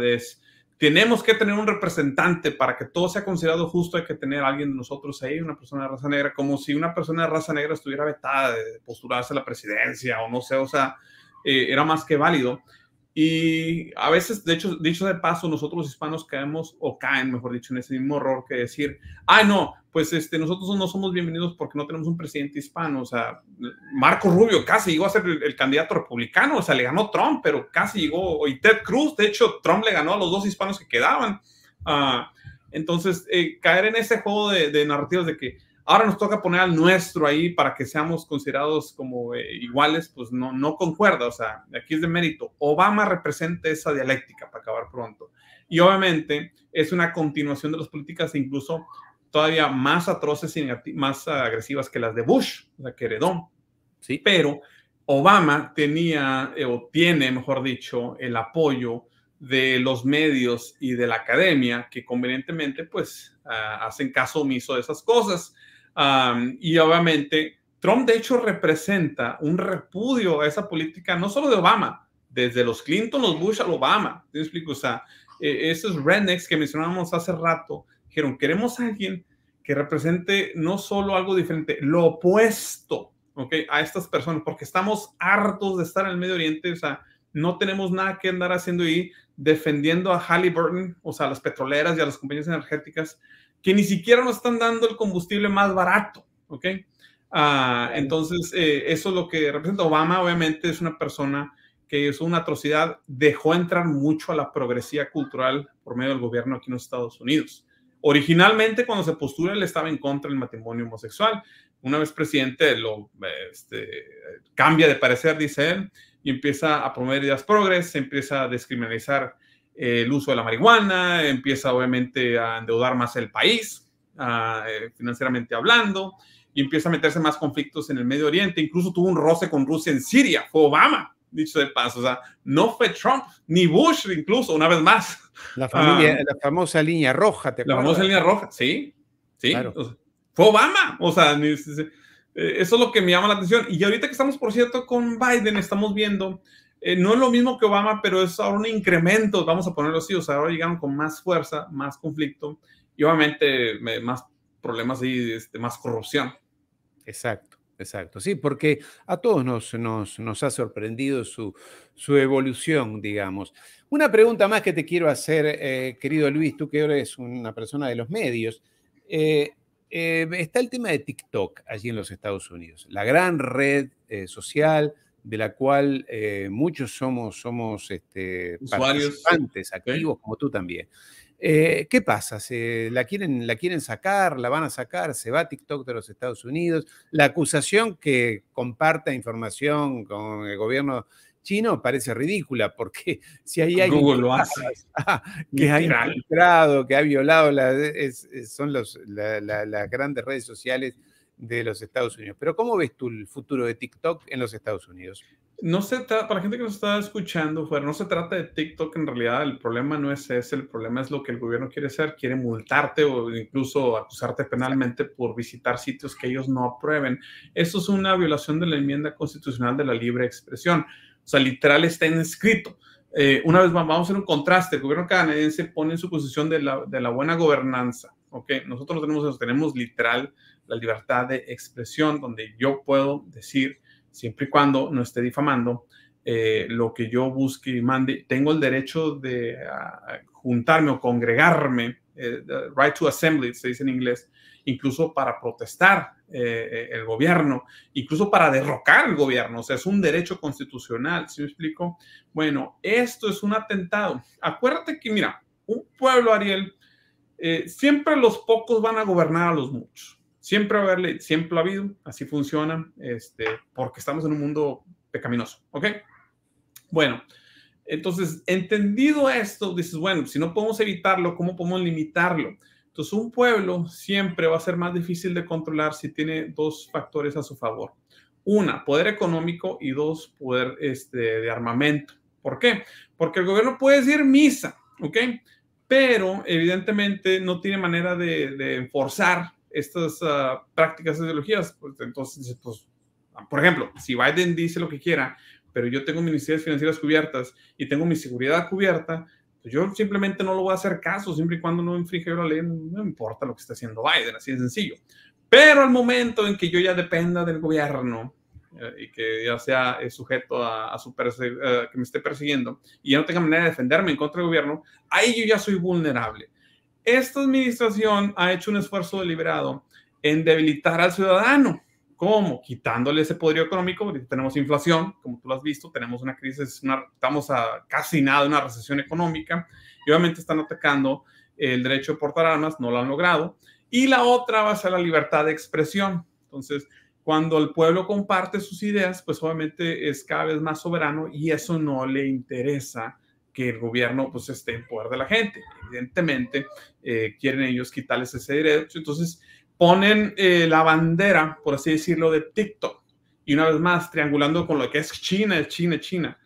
Speaker 2: tenemos que tener un representante para que todo sea considerado justo, hay que tener alguien de nosotros ahí, una persona de raza negra, como si una persona de raza negra estuviera vetada de postularse a la presidencia o no sé, o sea, eh, era más que válido. Y a veces, de hecho, dicho de paso, nosotros hispanos caemos o caen, mejor dicho, en ese mismo horror que decir, ay no, pues este, nosotros no somos bienvenidos porque no tenemos un presidente hispano. O sea, Marco Rubio casi llegó a ser el, candidato republicano, o sea, le ganó Trump, pero casi llegó, y Ted Cruz, de hecho, Trump le ganó a los dos hispanos que quedaban. Ah, entonces, eh, caer en ese juego de, narrativas de que ahora nos toca poner al nuestro ahí para que seamos considerados como eh, iguales, pues no, no concuerda, o sea, aquí es de mérito. Obama representa esa dialéctica, para acabar pronto. Y obviamente es una continuación de las políticas incluso todavía más atroces y más agresivas que las de Bush, la que heredó. Sí. Pero Obama tenía, eh, o tiene, mejor dicho, el apoyo de los medios y de la academia que convenientemente pues ah, hacen caso omiso de esas cosas. y obviamente Trump de hecho representa un repudio a esa política no solo de Obama, desde los Clinton, los Bush al Obama. ¿Te explico? O sea, eh, esos rednecks que mencionábamos hace rato, Dijeron, queremos a alguien que represente no solo algo diferente, lo opuesto, ¿ok? A estas personas, porque estamos hartos de estar en el Medio Oriente, o sea, no tenemos nada que andar haciendo ahí defendiendo a Halliburton, o sea, a las petroleras y a las compañías energéticas, que ni siquiera nos están dando el combustible más barato, ¿ok? Ah, entonces, eh, eso es lo que representa. Obama, obviamente, es una persona que hizo una atrocidad, dejó entrar mucho a la progresía cultural por medio del gobierno aquí en los Estados Unidos. Originalmente, cuando se postula, él estaba en contra del matrimonio homosexual. Una vez presidente, lo este, cambia de parecer, dice él, y empieza a promover ideas progres, empieza a descriminalizar eh, el uso de la marihuana, empieza obviamente a endeudar más el país, eh, financieramente hablando, y empieza a meterse más conflictos en el Medio Oriente. Incluso tuvo un roce con Rusia en Siria, fue Obama dicho de paso. O sea, no fue Trump ni Bush, incluso, una vez más.
Speaker 1: La, familia, ah, la famosa línea roja, ¿te La famosa línea roja,
Speaker 2: sí. Sí. fue Obama. O sea, eh, eso es lo que me llama la atención. Y ahorita que estamos, por cierto, con Biden, estamos viendo. Eh, no es lo mismo que Obama, pero es ahora un incremento, vamos a ponerlo así, o sea, ahora llegaron con más fuerza, más
Speaker 1: conflicto y obviamente más problemas y este, más corrupción. Exacto. Exacto, sí, porque a todos nos, ha sorprendido su, evolución, digamos. Una pregunta más que te quiero hacer, eh, querido Luis, tú que eres una persona de los medios. Eh, eh, está el tema de TikTok allí en los Estados Unidos, la gran red social de la cual muchos somos, somos este, participantes activos, como tú también. Eh, ¿Qué pasa? la, quieren, ¿La quieren sacar? ¿La van a sacar? ¿Se va TikTok de los Estados Unidos? La acusación que comparta información con el gobierno chino parece ridícula, porque si hay alguien lo hace. que ha infiltrado, que ha violado, son las grandes redes sociales de los Estados Unidos. Pero ¿cómo ves tú el futuro de TikTok en los Estados Unidos? No se para la
Speaker 2: gente que nos está escuchando fuera, no se trata de TikTok en realidad, el problema no es ese, el problema es lo que el gobierno quiere hacer, quiere multarte o incluso acusarte penalmente por visitar sitios que ellos no aprueben. Eso es una violación de la enmienda constitucional de la libre expresión, o sea, literal está inscrito. Eh, una vez más, vamos a hacer un contraste, el gobierno canadiense pone en su posición de la, de la buena gobernanza, ¿ok? Nosotros tenemos tenemos literal la libertad de expresión, donde yo puedo decir, siempre y cuando no esté difamando, eh, lo que yo busque y mande. Tengo el derecho de ah, juntarme o congregarme, eh, right to assembly, se dice en inglés, incluso para protestar eh, el gobierno, incluso para derrocar el gobierno. O sea, es un derecho constitucional, si me explico? Bueno, esto es un atentado. Acuérdate que, mira, un pueblo, Ariel, siempre los pocos van a gobernar a los muchos. Siempre, haberle, siempre ha habido, así funciona, este, porque estamos en un mundo pecaminoso, ¿ok? Bueno, entonces, entendido esto, dices, bueno, si no podemos evitarlo, ¿cómo podemos limitarlo? Entonces, un pueblo siempre va a ser más difícil de controlar si tiene dos factores a su favor. Una, poder económico y dos, poder este, de armamento. ¿Por qué? Porque el gobierno puede decir misa, ¿ok? Pero evidentemente no tiene manera de, de forzar estas ah, prácticas, ideologías, pues entonces, pues, por ejemplo, si Biden dice lo que quiera, pero yo tengo mis necesidades financieras cubiertas y tengo mi seguridad cubierta, pues yo simplemente no lo voy a hacer caso, siempre y cuando no infringe la ley, no importa lo que está haciendo Biden, así de sencillo. Pero al momento en que yo ya dependa del gobierno eh, y que ya sea eh, sujeto a, su eh, que me esté persiguiendo y ya no tenga manera de defenderme en contra del gobierno, ahí yo ya soy vulnerable. Esta administración ha hecho un esfuerzo deliberado en debilitar al ciudadano. como Quitándole ese poder económico, porque tenemos inflación, como tú lo has visto, tenemos una crisis, estamos a casi nada una recesión económica, y obviamente están atacando el derecho de portar armas, no lo han logrado, y la otra va a ser la libertad de expresión. Entonces, cuando el pueblo comparte sus ideas, pues obviamente es cada vez más soberano y eso no le interesa que el gobierno pues esté en poder de la gente. Evidentemente, eh, quieren ellos quitarles ese derecho. Entonces, ponen eh, la bandera, por así decirlo, de TikTok. Y una vez más, triangulando con lo que es China, China, China.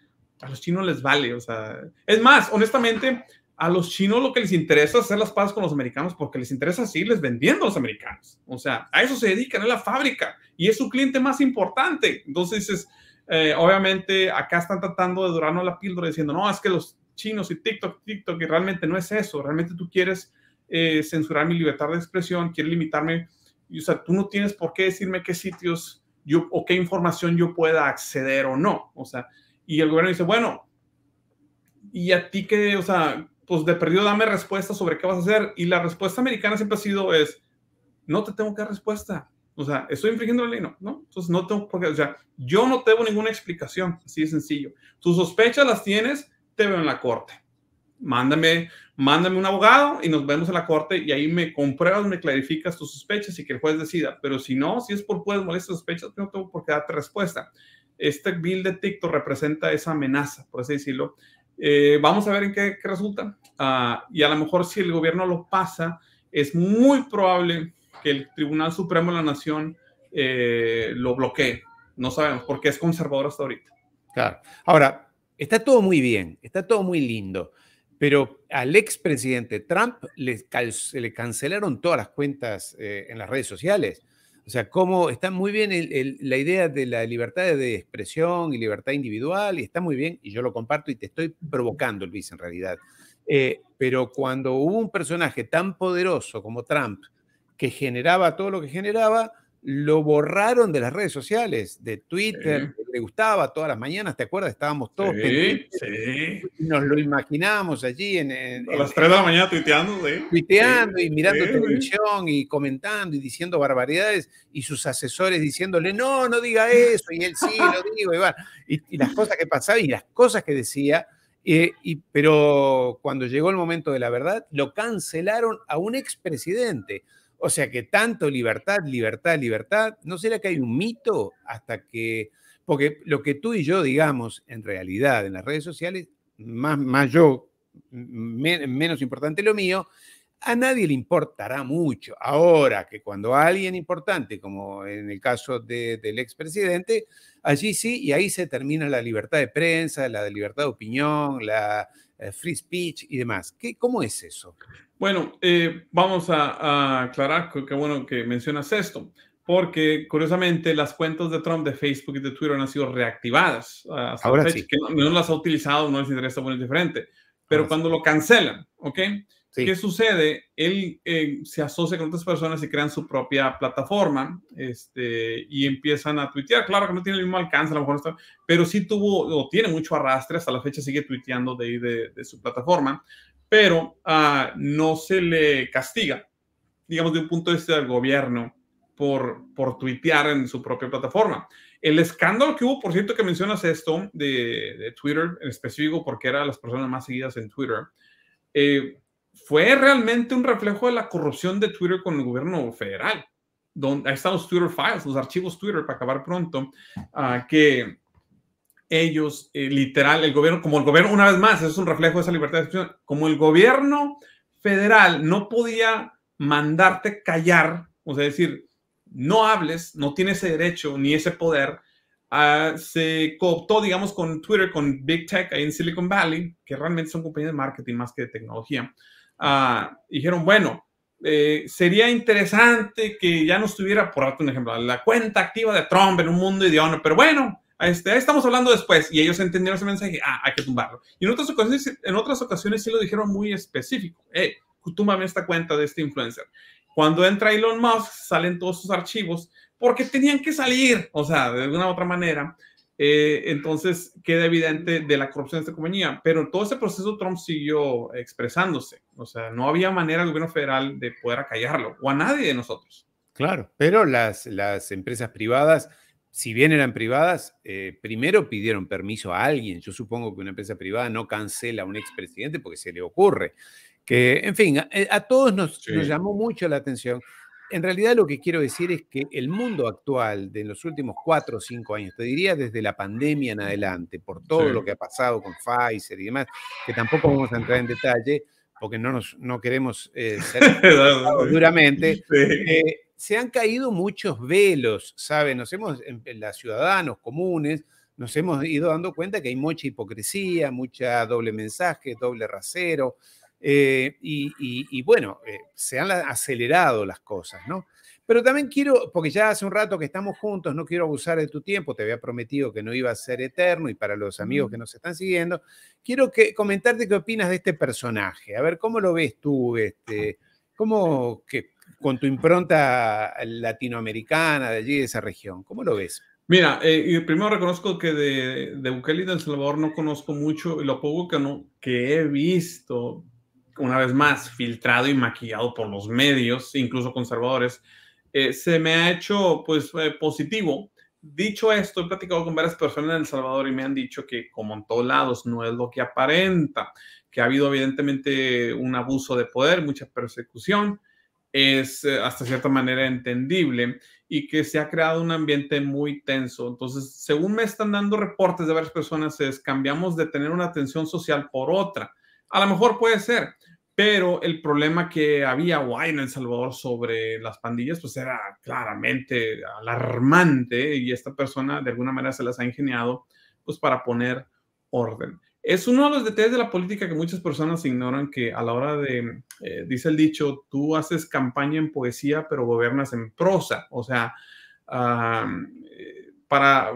Speaker 2: A los chinos les vale, o sea. Es más, honestamente, a los chinos lo que les interesa es hacer las paz con los americanos porque les interesa seguirles vendiendo a los americanos. O sea, a eso se dedican, a la fábrica y es su cliente más importante. Entonces dices, eh, obviamente acá están tratando de durarnos la píldora diciendo, no, es que los chinos y TikTok, TikTok, y realmente no es eso, realmente tú quieres eh, censurar mi libertad de expresión, quieres limitarme, o sea, tú no tienes por qué decirme qué sitios yo o qué información yo pueda acceder o no, o sea, y el gobierno dice, bueno, y a ti que, o sea, pues de perdido dame respuesta sobre qué vas a hacer, y la respuesta americana siempre ha sido es, no te tengo que dar respuesta, o sea, estoy infringiendo la ley, no, Entonces no tengo por o sea, yo no tengo ninguna explicación, así de sencillo. Tus sospechas las tienes, te veo en la corte. Mándame, mándame un abogado y nos vemos en la corte y ahí me compruebas, me clarificas tus sospechas y que el juez decida. Pero si no, si es por puedes molestas sospechas, no tengo por qué darte respuesta. Este bill de TikTok representa esa amenaza, por así decirlo. Eh, vamos a ver en qué, resulta. Ah, y a lo mejor si el gobierno lo pasa, es muy probable que el Tribunal Supremo de la Nación eh,
Speaker 1: lo bloquee. No sabemos, por qué es conservador hasta ahorita. Claro. Ahora, está todo muy bien, está todo muy lindo, pero al expresidente Trump le, le cancelaron todas las cuentas eh, en las redes sociales. O sea, como está muy bien la idea de la libertad de expresión y libertad individual, y está muy bien, y yo lo comparto y te estoy provocando, Luis, en realidad. Eh, pero cuando hubo un personaje tan poderoso como Trump, que generaba todo lo que generaba, lo borraron de las redes sociales, de Twitter, que le gustaba todas las mañanas, ¿te acuerdas? Estábamos todos sí, nos lo imaginábamos allí en, a las 3 de la mañana tuiteando, tuiteando y mirando televisión y comentando y diciendo barbaridades y sus asesores diciéndole, no, no diga eso, y él sí, lo digo, y, y, las cosas que pasaban y las cosas que decía, eh, y, pero cuando llegó el momento de la verdad, lo cancelaron a un expresidente. O sea que tanto libertad, libertad, libertad, ¿no será que hay un mito hasta que... Porque lo que tú y yo digamos en realidad en las redes sociales, más, yo, menos importante lo mío, a nadie le importará mucho. Ahora que cuando alguien importante, como en el caso del expresidente, allí sí, y ahí se termina la libertad de prensa, la libertad de opinión, la eh, free speech y demás. ¿Qué, ¿Cómo es eso? Bueno,
Speaker 2: eh, vamos a, aclarar, qué bueno que mencionas esto, porque curiosamente las cuentas de Trump de Facebook y de Twitter han sido reactivadas. Ah, Ahora sí. que no, las ha utilizado, no les interesa poner diferente. Pero ah, cuando lo cancelan, ¿ok? ¿Qué sucede? Él eh, se asocia con otras personas y crean su propia plataforma este, y empiezan a tuitear. Claro que no tiene el mismo alcance, a lo mejor, está, pero sí tuvo o tiene mucho arrastre. Hasta la fecha sigue tuiteando de, de, de su plataforma pero ah, no se le castiga, digamos, de un punto de vista del gobierno por, por tuitear en su propia plataforma. El escándalo que hubo, por cierto, que mencionas esto de, de Twitter en específico, porque era las personas más seguidas en Twitter, eh, fue realmente un reflejo de la corrupción de Twitter con el gobierno federal. Donde, ahí están los Twitter Files, los archivos Twitter, para acabar pronto, ah, que ellos, eh, literal, el gobierno, como el gobierno, una vez más, es un reflejo de esa libertad de expresión, como el gobierno federal no podía mandarte callar, o sea, decir, no hables, no tiene ese derecho ni ese poder, ah, se cooptó, digamos, con Twitter, con Big Tech ahí en Silicon Valley, que realmente son compañías de marketing más que de tecnología, ah, dijeron, bueno, eh, sería interesante que ya no estuviera, por darte un ejemplo, la cuenta activa de Trump en un mundo idioma, pero bueno, este, estamos hablando después, y ellos entendieron ese mensaje, ah, hay que tumbarlo. Y en otras ocasiones, en sí lo dijeron muy específico, tumba túmame esta cuenta de este influencer. Cuando entra Elon Musk, salen todos sus archivos, porque tenían que salir, o sea, de alguna u otra manera. Eh, entonces queda evidente de la corrupción de esta compañía. Pero todo ese proceso Trump siguió expresándose. O sea, no había manera del gobierno federal de poder acallarlo o a nadie de nosotros.
Speaker 1: Claro, pero las, las empresas privadas si bien eran privadas, eh, primero pidieron permiso a alguien. Yo supongo que una empresa privada no cancela a un expresidente porque se le ocurre. Que, en fin, a, eh, todos nos, llamó mucho la atención. En realidad lo que quiero decir es que el mundo actual de los últimos cuatro o cinco años, te diría desde la pandemia en adelante, por todo lo que ha pasado con Pfizer y demás, que tampoco vamos a entrar en detalle porque no, nos, no queremos eh, ser duramente, se han caído muchos velos, ¿sabes? Nos hemos, en, ciudadanos comunes, nos hemos ido dando cuenta que hay mucha hipocresía, mucha doble mensaje, doble rasero, eh, y, bueno, eh, se han acelerado las cosas, ¿no? Pero también quiero, porque ya hace un rato que estamos juntos, no quiero abusar de tu tiempo, te había prometido que no iba a ser eterno y para los amigos que nos están siguiendo, quiero que, comentarte qué opinas de este personaje, a ver cómo lo ves tú, este, cómo, que, con tu impronta latinoamericana de allí, de esa región. ¿Cómo lo ves?
Speaker 2: Mira, eh, primero reconozco que de, de Bukele Salvador no conozco mucho y lo poco que, no, que he visto, una vez más, filtrado y maquillado por los medios, incluso conservadores, eh, se me ha hecho pues eh, positivo. Dicho esto, he platicado con varias personas en El Salvador y me han dicho que, como en todos lados, no es lo que aparenta, que ha habido evidentemente un abuso de poder, mucha persecución, es eh, hasta cierta manera entendible y que se ha creado un ambiente muy tenso. Entonces, según me están dando reportes de varias personas, es cambiamos de tener una tensión social por otra. A lo mejor puede ser, pero el problema que había guay en El Salvador sobre las pandillas, pues era claramente alarmante y esta persona de alguna manera se las ha ingeniado pues para poner orden. Es uno de los detalles de la política que muchas personas ignoran, que a la hora de, eh, dice el dicho, tú haces campaña en poesía, pero gobernas en prosa. O sea, eh, para...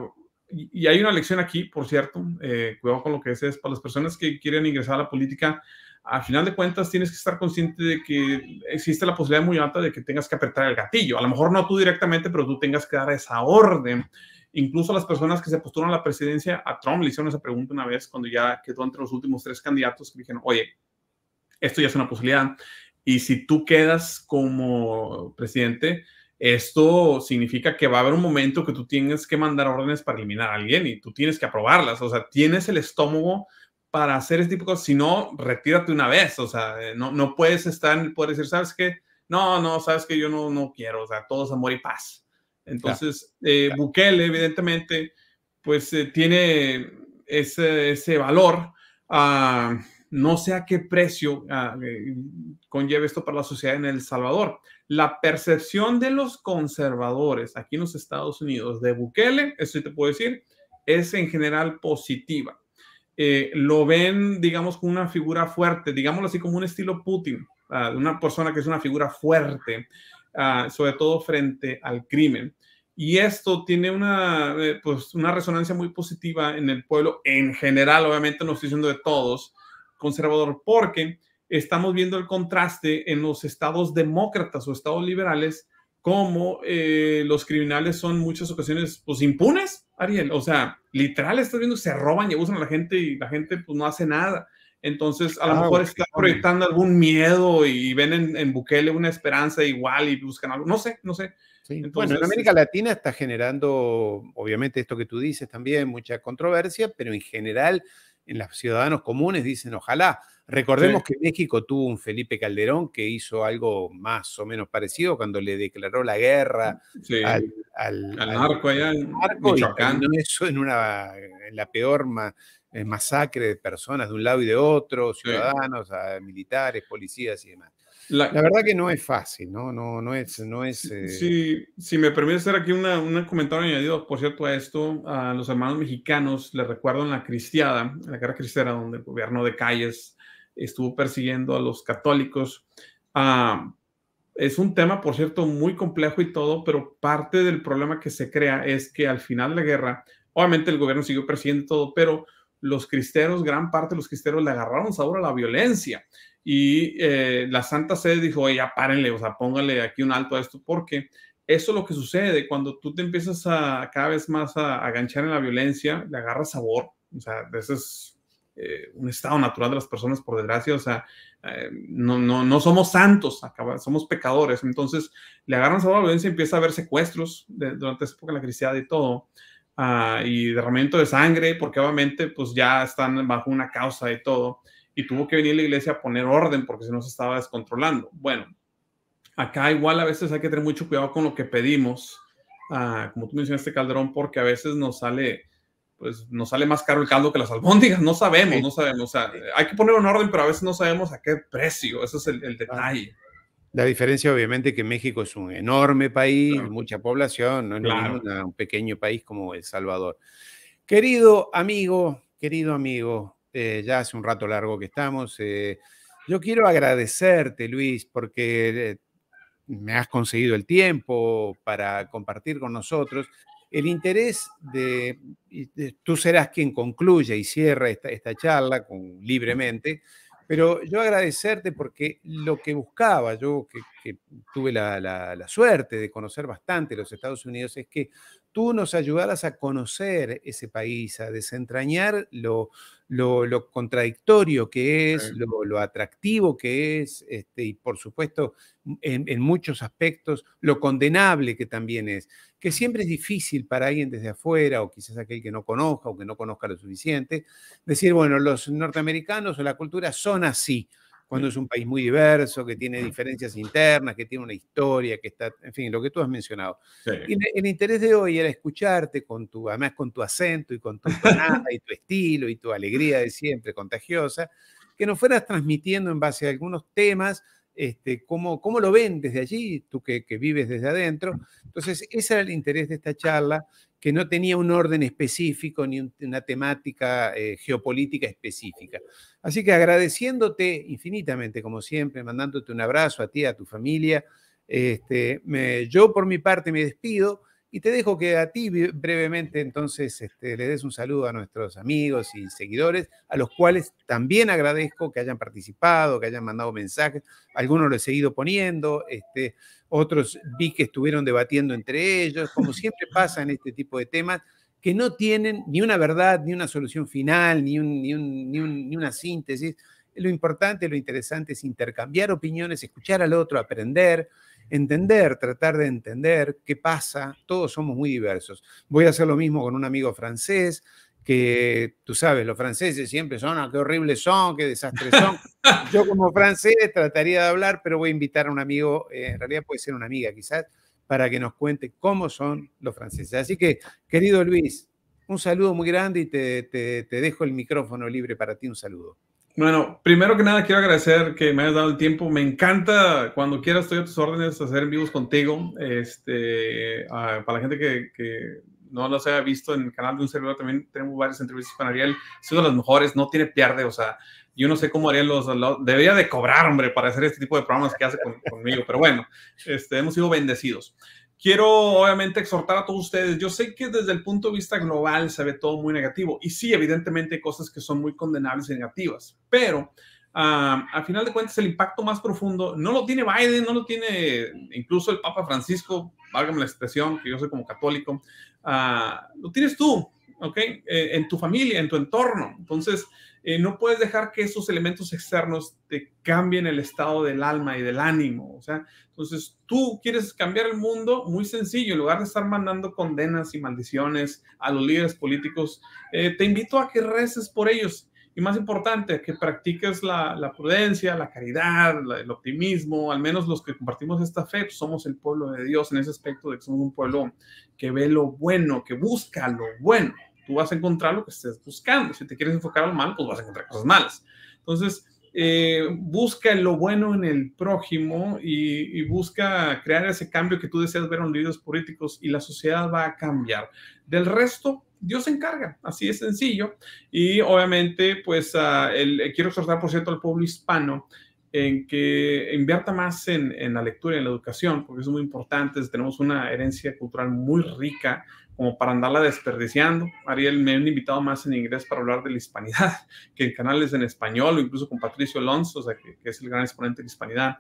Speaker 2: Y hay una lección aquí, por cierto, eh, cuidado con lo que es, para las personas que quieren ingresar a la política, al final de cuentas tienes que estar consciente de que existe la posibilidad muy alta de que tengas que apretar el gatillo. A lo mejor no tú directamente, pero tú tengas que dar esa orden Incluso las personas que se postulan a la presidencia, a Trump le hicieron esa pregunta una vez cuando ya quedó entre los últimos tres candidatos que dijeron, oye, esto ya es una posibilidad. Y si tú quedas como presidente, esto significa que va a haber un momento que tú tienes que mandar órdenes para eliminar a alguien y tú tienes que aprobarlas. O sea, tienes el estómago para hacer este tipo de cosas. Si no, retírate una vez. O sea, eh, no, puedes estar, puedes decir, ¿sabes qué? No, no, sabes que yo no, no quiero. O sea, es amor y paz entonces, eh, Bukele, evidentemente, pues eh, tiene ese, valor. no sé a qué precio eh, conlleva esto para la sociedad en El Salvador. La percepción de los conservadores aquí en los Estados Unidos de Bukele, eso sí te puedo decir, es en general positiva. lo ven, digamos, con una figura fuerte, digámoslo así, como un estilo Putin, ah, una persona que es una figura fuerte, Ah, sobre todo frente al crimen. Y esto tiene una, eh, pues, una resonancia muy positiva en el pueblo en general, obviamente no estoy diciendo de todos, conservador, porque estamos viendo el contraste en los estados demócratas o estados liberales, como eh, los criminales son muchas ocasiones pues impunes, Ariel. O sea, literal, estás viendo, se roban y abusan a la gente y la gente pues no hace nada. Entonces, a lo ah, mejor está proyectando algún miedo y ven en, en, una esperanza igual y buscan algo. No sé, no sé. bueno, en América
Speaker 1: Latina está generando, obviamente, esto que tú dices también, mucha controversia, pero en general, en los ciudadanos comunes dicen, ojalá. Recordemos que México tuvo un Felipe Calderón que hizo algo más o menos parecido cuando le declaró la guerra al, al, al, Eso en, una, la peor. más eh, masacre de personas de un lado y de otro, ciudadanos, ah, militares, policías y demás. La, verdad que no es fácil, ¿no? No, no es... No es eh si, me permite hacer aquí un comentario
Speaker 2: añadido, por cierto, a esto, a los hermanos mexicanos, les recuerdo en la cristiada, en la guerra cristiana, donde el gobierno de calles estuvo persiguiendo a los católicos. Ah, es un tema, por cierto, muy complejo y todo, pero parte del problema que se crea es que al final de la guerra, obviamente el gobierno siguió persiguiendo todo, pero los cristeros, gran parte de los cristeros le agarraron sabor a la violencia y eh, la Santa Sede dijo, oye, ya párenle, o sea, póngale aquí un alto a esto, porque eso es lo que sucede cuando tú te empiezas a cada vez más a, aganchar en la violencia, le agarras sabor, o sea, ese es eh, un estado natural de las personas, por desgracia, o sea, eh, no, no, no, somos santos, acaba, somos pecadores, entonces le agarran sabor a la violencia y empieza a haber secuestros durante esa época de la cristiada y todo. Ah, y derramamiento de sangre, porque obviamente pues ya están bajo una causa y todo, y tuvo que venir la iglesia a poner orden porque si no se estaba descontrolando. Bueno, acá igual a veces hay que tener mucho cuidado con lo que pedimos, ah, como tú mencionaste Calderón, porque a veces nos sale pues nos sale más caro el caldo que las albóndigas, no sabemos, no sabemos, o sea, hay que poner un orden, pero a veces no sabemos a qué precio, ese es el, el detalle.
Speaker 1: La diferencia obviamente que México es un enorme país, mucha población, no es un pequeño país como El Salvador. Querido amigo, querido amigo, eh, ya hace un rato largo que estamos. Eh, yo quiero agradecerte, Luis, porque eh, me has conseguido el tiempo para compartir con nosotros el interés de, tú serás quien concluya y cierra esta, esta charla con, libremente pero yo agradecerte porque lo que buscaba, yo que, tuve la, suerte de conocer bastante los Estados Unidos, es que tú nos ayudarás a conocer ese país, a desentrañar lo, contradictorio que es, lo, atractivo que es, este, y por supuesto, en, en, muchos aspectos, lo condenable que también es, que siempre es difícil para alguien desde afuera, o quizás aquel que no conozca o que no conozca lo suficiente, decir, bueno, los norteamericanos o la cultura son así cuando es un país muy diverso, que tiene diferencias internas, que tiene una historia, que está, en fin, lo que tú has mencionado. Y el interés de hoy era escucharte con tu, además con tu acento y con tu tonada y tu estilo y tu alegría de siempre contagiosa, que nos fueras transmitiendo en base a algunos temas, este, cómo, cómo lo ven desde allí, tú que, que vives desde adentro. Entonces, ese era el interés de esta charla que no tenía un orden específico ni una temática eh, geopolítica específica. Así que agradeciéndote infinitamente, como siempre, mandándote un abrazo a ti, a tu familia. Este, yo por mi parte me despido. Y te dejo que a ti brevemente entonces este, le des un saludo a nuestros amigos y seguidores, a los cuales también agradezco que hayan participado, que hayan mandado mensajes. Algunos lo he seguido poniendo, este, otros vi que estuvieron debatiendo entre ellos, como siempre pasa en este tipo de temas que no tienen ni una verdad, ni una solución final, ni, ni una síntesis. Lo importante, lo interesante es intercambiar opiniones, escuchar al otro, aprender entender, tratar de entender qué pasa. Todos somos muy diversos. Voy a hacer lo mismo con un amigo francés, que tú sabes, los franceses siempre son, ah, qué horribles son, qué desastres son. Yo como francés trataría de hablar, pero voy a invitar a un amigo, eh, en realidad puede ser una amiga quizás, para que nos cuente cómo son los franceses. Así que, querido Luis, un saludo muy grande y te, te, te dejo el micrófono libre para ti, un saludo.
Speaker 2: Bueno, primero que nada quiero agradecer que me hayas dado el tiempo. Me encanta, cuando quieras estoy a tus órdenes, hacer en vivos contigo. Este, ah, para la gente que, no los haya visto en el canal de un servidor, también tenemos varias entrevistas con Ariel, Es de las mejores, no tiene pierde, o sea, yo no sé cómo Ariel los, los, debería de cobrar, hombre, para hacer este tipo de programas que hace conmigo, pero bueno, este, hemos sido bendecidos quiero obviamente exhortar a todos ustedes. Yo sé que desde el punto de vista global se ve todo muy negativo y sí, evidentemente hay cosas que son muy condenables y negativas, pero ah, al final de cuentas, el impacto más profundo no lo tiene Biden, no lo tiene incluso el Papa Francisco, válgame la expresión, que yo soy como católico, ah, lo tienes tú, eh, en tu familia, en tu entorno. Entonces, eh, no puedes dejar que esos elementos externos te cambien el estado del alma y del ánimo. O sea, entonces tú quieres cambiar el mundo muy sencillo. En lugar de estar mandando condenas y maldiciones a los líderes políticos, eh, te invito a que reces por ellos y más importante, que practiques la, prudencia, la caridad, el optimismo. Al menos los que compartimos esta fe, pues, somos el pueblo de Dios en ese aspecto de que somos un pueblo que ve lo bueno, que busca lo bueno. Tú vas a encontrar lo que estés buscando. Si te quieres enfocar al mal, pues vas a encontrar cosas malas. Entonces, eh, busca lo bueno en el prójimo y, busca crear ese cambio que tú deseas ver en líderes políticos y la sociedad va a cambiar. Del resto, Dios se encarga, así es sencillo. Y obviamente, pues ah, eh, quiero exhortar, por cierto, al pueblo hispano en que invierta más en, la lectura y en la educación, porque es muy importante. Tenemos una herencia cultural muy rica como para andarla desperdiciando. Ariel, me han invitado más en inglés para hablar de la hispanidad que en canales en español, o incluso con Patricio Alonso, que, es el gran exponente de la hispanidad.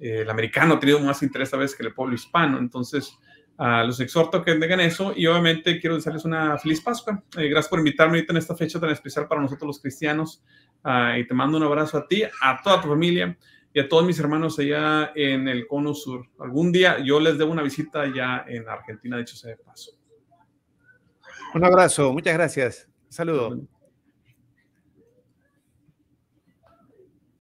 Speaker 2: Eh, el americano ha tenido más interés a veces que el pueblo hispano. Entonces, los exhorto a que tengan eso y obviamente quiero desearles una feliz Pascua. Eh, gracias por invitarme ahorita en esta fecha tan especial para nosotros los cristianos ah, y te mando un abrazo a ti, a toda tu familia y a todos mis hermanos allá en el Cono Sur. Algún día yo les debo una visita allá en Argentina, dicho sea de paso.
Speaker 1: Un abrazo, muchas gracias. Saludos.